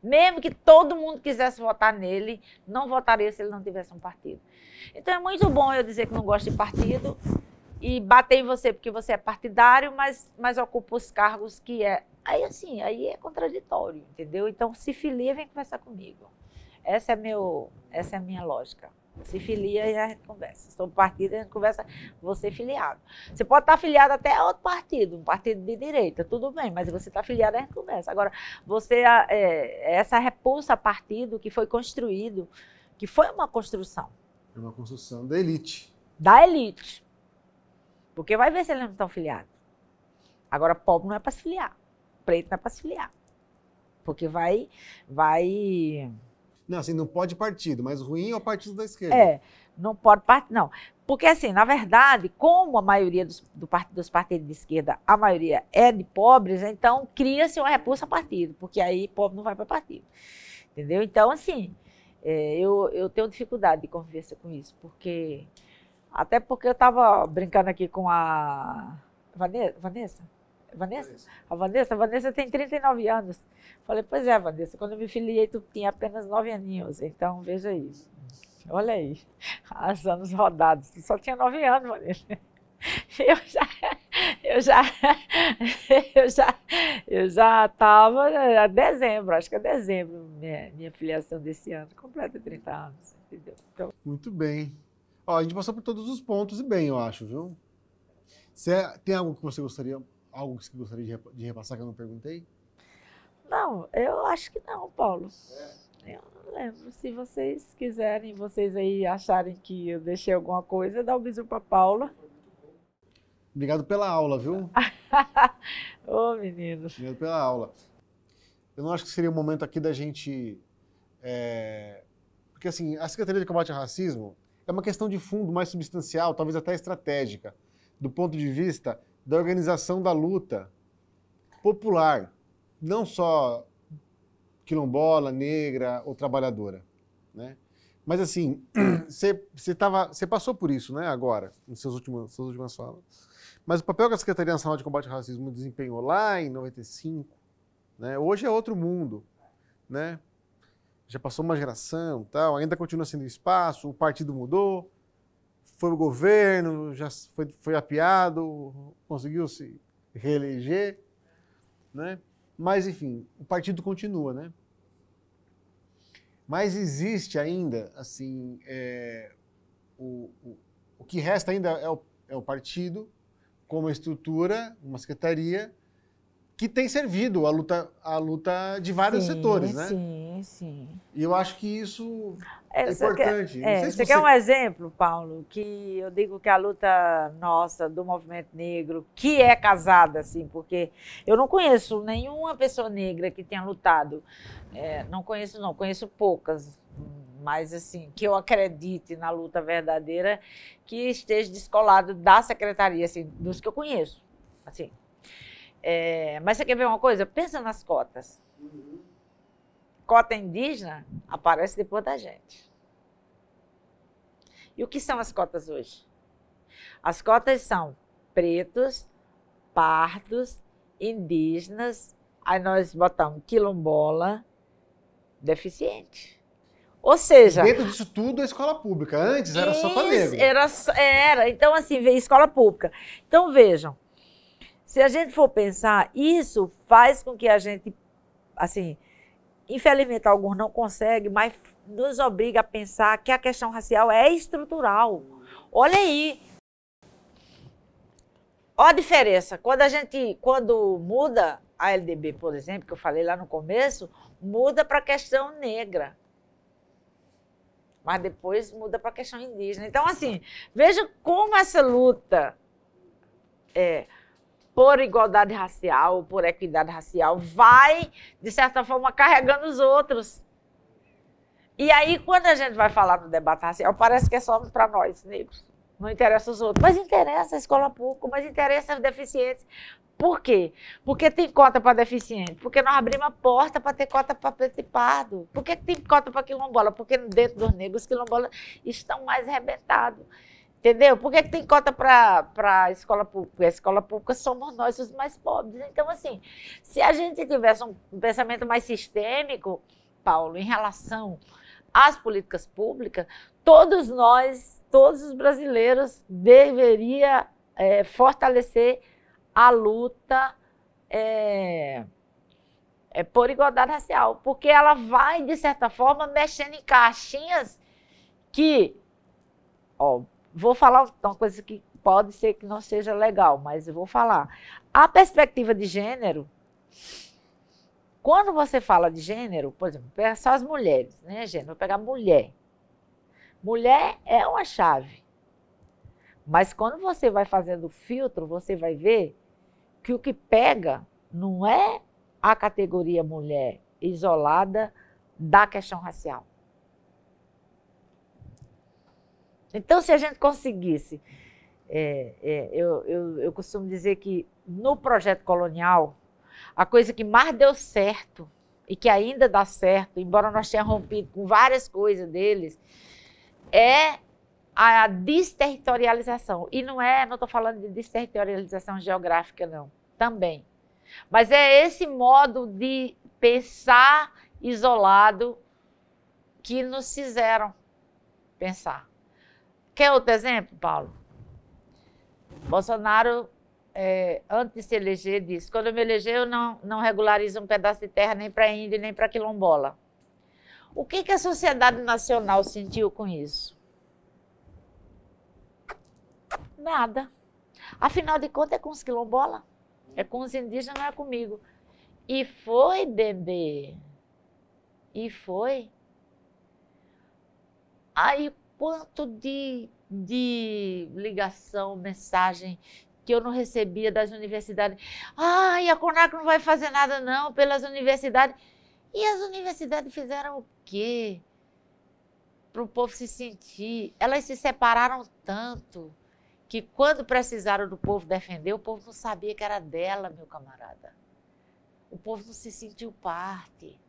B: Mesmo que todo mundo quisesse votar nele, não votaria se ele não tivesse um partido. Então é muito bom eu dizer que não gosto de partido, e bater em você porque você é partidário, mas, mas ocupa os cargos que é. Aí, assim, aí é contraditório, entendeu? Então, se filia, vem conversar comigo. Essa é, meu, essa é a minha lógica. Se filia e a gente conversa. Sobre partido, a gente conversa você é filiado. Você pode estar filiado até a outro partido, um partido de direita, tudo bem, mas você está filiado, a gente conversa. Agora, você, é, é, essa repulsa a partido que foi construído, que foi uma construção.
A: É uma construção da elite.
B: Da elite porque vai ver se eles não estão filiados. Agora, pobre não é para se filiar. Preto não é para se filiar. Porque vai. vai... Não, assim, não pode partido, mas ruim é o partido da esquerda. É, não pode partido, não. Porque, assim, na verdade, como a maioria dos, do part, dos partidos de esquerda, a maioria é de pobres, então cria-se uma repulsa a partido, porque aí pobre não vai para partido. Entendeu? Então, assim, é, eu, eu tenho dificuldade de conviver com isso, porque até porque eu estava brincando aqui com a Vanessa? Vanessa? Vanessa? A Vanessa, a Vanessa tem 39 anos. Falei, pois é, Vanessa, quando eu me filiei, tu tinha apenas 9 aninhos. Então, veja isso. Olha aí, os anos rodados. Tu só tinha 9 anos, Vanessa. Eu já, eu já, eu já, eu já estava, era né, dezembro, acho que é dezembro, minha, minha filiação desse ano, completa 30 anos, entendeu? Então...
A: Muito bem. Ó, a gente passou por todos os pontos e bem, eu acho, viu? Cê, é, tem algo que você gostaria, algo que você gostaria de repassar que eu não perguntei?
B: Não, eu acho que não, Paulo. É. Eu não lembro. Se vocês quiserem, vocês aí acharem que eu deixei alguma coisa, dá um bisu para Paula.
A: Obrigado pela aula, viu? Ô, oh, menino. Obrigado pela aula. Eu não acho que seria o momento aqui da gente. É... Porque, assim, a Secretaria de Combate ao Racismo é uma questão de fundo mais substancial, talvez até estratégica, do ponto de vista da organização da luta popular, não só quilombola, negra ou trabalhadora, né? Mas assim, você tava, você passou por isso, né? Agora, nos seus últimos, suas últimas falas. Mas o papel que a Secretaria Nacional de Combate ao Racismo desempenhou lá em 95, né? Hoje é outro mundo, né? já passou uma geração, tal, ainda continua sendo espaço, o partido mudou, foi o governo, já foi, foi apiado, conseguiu se reeleger, né? Mas, enfim, o partido continua, né? Mas existe ainda, assim, é, o, o, o que resta ainda é o, é o partido como estrutura, uma secretaria, que tem servido a luta, a luta de vários sim, setores, né? Sim, sim. E eu acho que isso é, é importante. Quer, é, se você quer um
B: exemplo, Paulo, que eu digo que a luta nossa do movimento negro, que é casada, assim, porque eu não conheço nenhuma pessoa negra que tenha lutado. É, não conheço, não, conheço poucas. Mas, assim, que eu acredite na luta verdadeira, que esteja descolado da secretaria, assim, dos que eu conheço. Assim, é, mas você quer ver uma coisa? Pensa nas cotas. Cota indígena aparece depois da gente. E o que são as cotas hoje? As cotas são pretos, pardos, indígenas, aí nós botamos quilombola, deficiente.
A: Ou seja. Dentro disso tudo, a escola pública. Antes era só para negro. Era,
B: era. Então, assim, escola pública. Então, vejam, se a gente for pensar, isso faz com que a gente, assim, infelizmente alguns não conseguem, mas nos obriga a pensar que a questão racial é estrutural. Olha aí. Olha a diferença. Quando a gente, quando muda a LDB, por exemplo, que eu falei lá no começo, muda para a questão negra. Mas depois muda para a questão indígena. Então, assim, veja como essa luta é por igualdade racial, por equidade racial, vai, de certa forma, carregando os outros. E aí, quando a gente vai falar no debate racial, parece que é só para nós, negros. Não interessa os outros. Mas interessa a escola pública, mas interessa os deficientes. Por quê? Porque tem cota para deficiente, porque nós abrimos a porta para ter cota para preto e pardo. Por que tem cota para quilombola? Porque dentro dos negros, quilombola estão mais arrebentados. Entendeu? Por que, tem cota para a escola pública? A escola pública somos nós os mais pobres. Então, assim, se a gente tivesse um pensamento mais sistêmico, Paulo, em relação às políticas públicas, todos nós, todos os brasileiros, deveria é, fortalecer a luta é, é, por igualdade racial, porque ela vai, de certa forma, mexendo em caixinhas que, ó, Vou falar uma coisa que pode ser que não seja legal, mas eu vou falar. A perspectiva de gênero, quando você fala de gênero, por exemplo, pega só as mulheres, né, gênero? Vou pegar mulher. Mulher é uma chave. Mas quando você vai fazendo o filtro, você vai ver que o que pega não é a categoria mulher isolada da questão racial. Então, se a gente conseguisse, é, é, eu, eu, eu costumo dizer que no projeto colonial, a coisa que mais deu certo e que ainda dá certo, embora nós tenhamos rompido com várias coisas deles, é a desterritorialização. E não é, não estou falando de desterritorialização geográfica, não, também. Mas é esse modo de pensar isolado que nos fizeram pensar. Quer outro exemplo, Paulo? Bolsonaro, é, antes de se eleger, disse: quando eu me eleger, eu não, não regularizo um pedaço de terra nem para índio nem para quilombola. O que, que a sociedade nacional sentiu com isso? Nada. Afinal de contas, é com os quilombola, é com os indígenas, não é comigo. E foi, bebê. E foi. Aí quanto de, de ligação, mensagem que eu não recebia das universidades. Ai, e a CONAC não vai fazer nada não pelas universidades. E as universidades fizeram o quê? Para o povo se sentir. Elas se separaram tanto que quando precisaram do povo defender, o povo não sabia que era dela, meu camarada. O povo não se sentiu parte.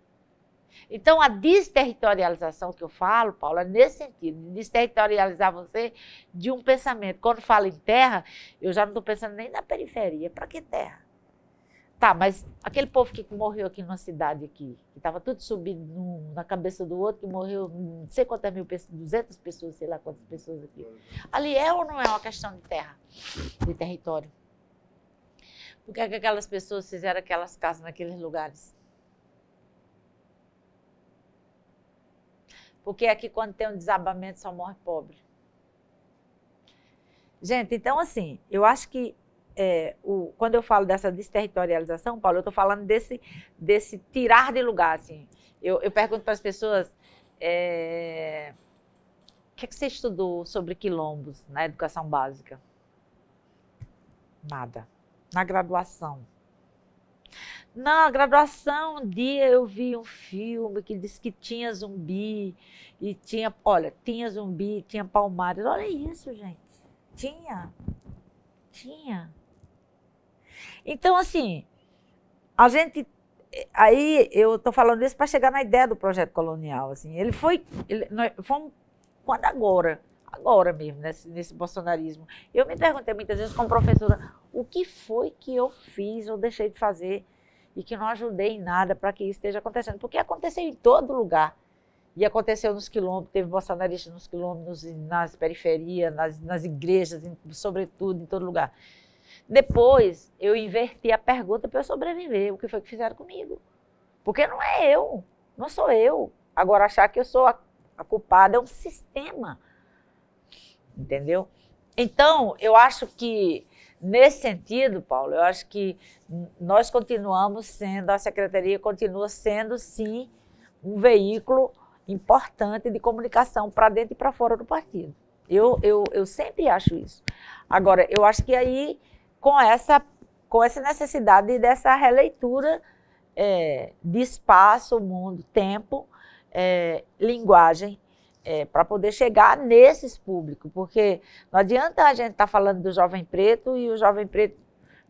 B: Então, a desterritorialização que eu falo, Paula, é nesse sentido, desterritorializar você de um pensamento. Quando falo em terra, eu já não estou pensando nem na periferia. Para que terra? Tá, mas aquele povo que morreu aqui numa cidade aqui, que estava tudo subindo na cabeça do outro, que morreu não sei quantas mil pessoas, 200 pessoas, sei lá quantas pessoas aqui. Ali é ou não é uma questão de terra, de território? Por que, é que aquelas pessoas fizeram aquelas casas naqueles lugares? Porque aqui, quando tem um desabamento, só morre pobre. Gente, então, assim, eu acho que é, o, quando eu falo dessa desterritorialização, Paulo, eu estou falando desse, desse tirar de lugar. Assim. Eu, eu pergunto para as pessoas: é, o que, é que você estudou sobre quilombos na educação básica? Nada. Na graduação, na graduação, um dia eu vi um filme que disse que tinha zumbi e tinha, olha, tinha zumbi, tinha palmares. Olha isso, gente. Tinha. Tinha. Então, assim, a gente aí eu estou falando isso para chegar na ideia do projeto colonial assim ele foi ele, nós fomos quando agora agora mesmo, nesse, nesse bolsonarismo. Eu me perguntei muitas vezes como professora, o que foi que eu fiz ou deixei de fazer e que não ajudei em nada para que isso esteja acontecendo? Porque aconteceu em todo lugar. E aconteceu nos quilombos, teve bolsonaristas nos quilombos, nas periferias, nas, nas igrejas, em, sobretudo, em todo lugar. Depois, eu inverti a pergunta para eu sobreviver. O que foi que fizeram comigo? Porque não é eu, não sou eu. Agora, achar que eu sou a, a culpada é um sistema entendeu? Então, eu acho que, nesse sentido, Paulo, eu acho que nós continuamos sendo, a secretaria continua sendo, sim, um veículo importante de comunicação para dentro e para fora do partido. Eu, eu, eu sempre acho isso. Agora, eu acho que aí, com essa, com essa necessidade dessa releitura é, de espaço, mundo, tempo, é, linguagem é, para poder chegar nesses públicos, porque não adianta a gente estar tá falando do jovem preto e o jovem preto,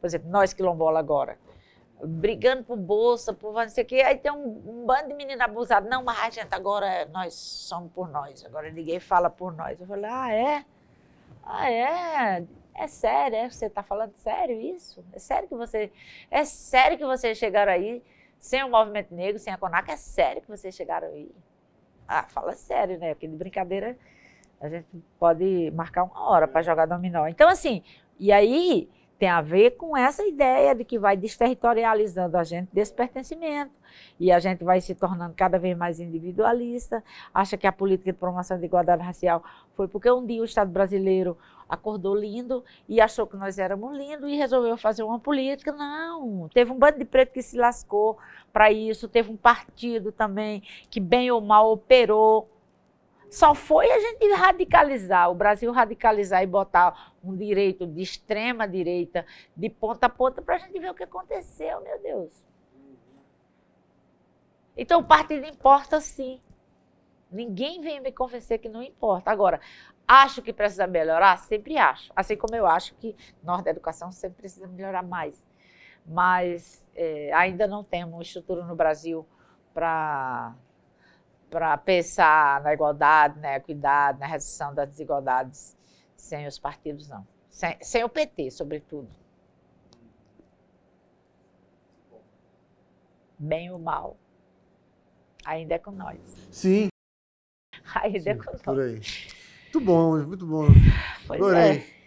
B: por exemplo, nós quilombola agora, brigando por bolsa, por não sei o quê, aí tem um, um, bando de menino abusado, não, mas a gente agora nós somos por nós, agora ninguém fala por nós. Eu falei, ah, é? Ah, é? É sério, é? Você está falando sério isso? É sério que você. É sério que vocês chegaram aí sem o movimento negro, sem a CONAC? É sério que vocês chegaram aí? Ah, fala sério, né? Porque de brincadeira a gente pode marcar uma hora para jogar dominó. Então, assim, e aí tem a ver com essa ideia de que vai desterritorializando a gente desse pertencimento e a gente vai se tornando cada vez mais individualista, acha que a política de promoção de igualdade racial foi porque um dia o Estado brasileiro acordou lindo e achou que nós éramos lindos e resolveu fazer uma política. Não, teve um bando de preto que se lascou para isso, teve um partido também que, bem ou mal, operou. Só foi a gente radicalizar, o Brasil radicalizar e botar um direito de extrema direita, de ponta a ponta, para a gente ver o que aconteceu, meu Deus. Então, o partido importa sim. Ninguém vem me convencer que não importa. Agora, Acho que precisa melhorar? Sempre acho. Assim como eu acho que nós da educação sempre precisa melhorar mais. Mas é, ainda não temos estrutura no Brasil para para pensar na igualdade, na equidade, na redução das desigualdades sem os partidos, não. Sem, sem o PT, sobretudo. Bem ou mal, ainda é com nós. Sim. Ainda Sim, é com
A: nós. Muito bom, muito bom. Pois Adorei. É.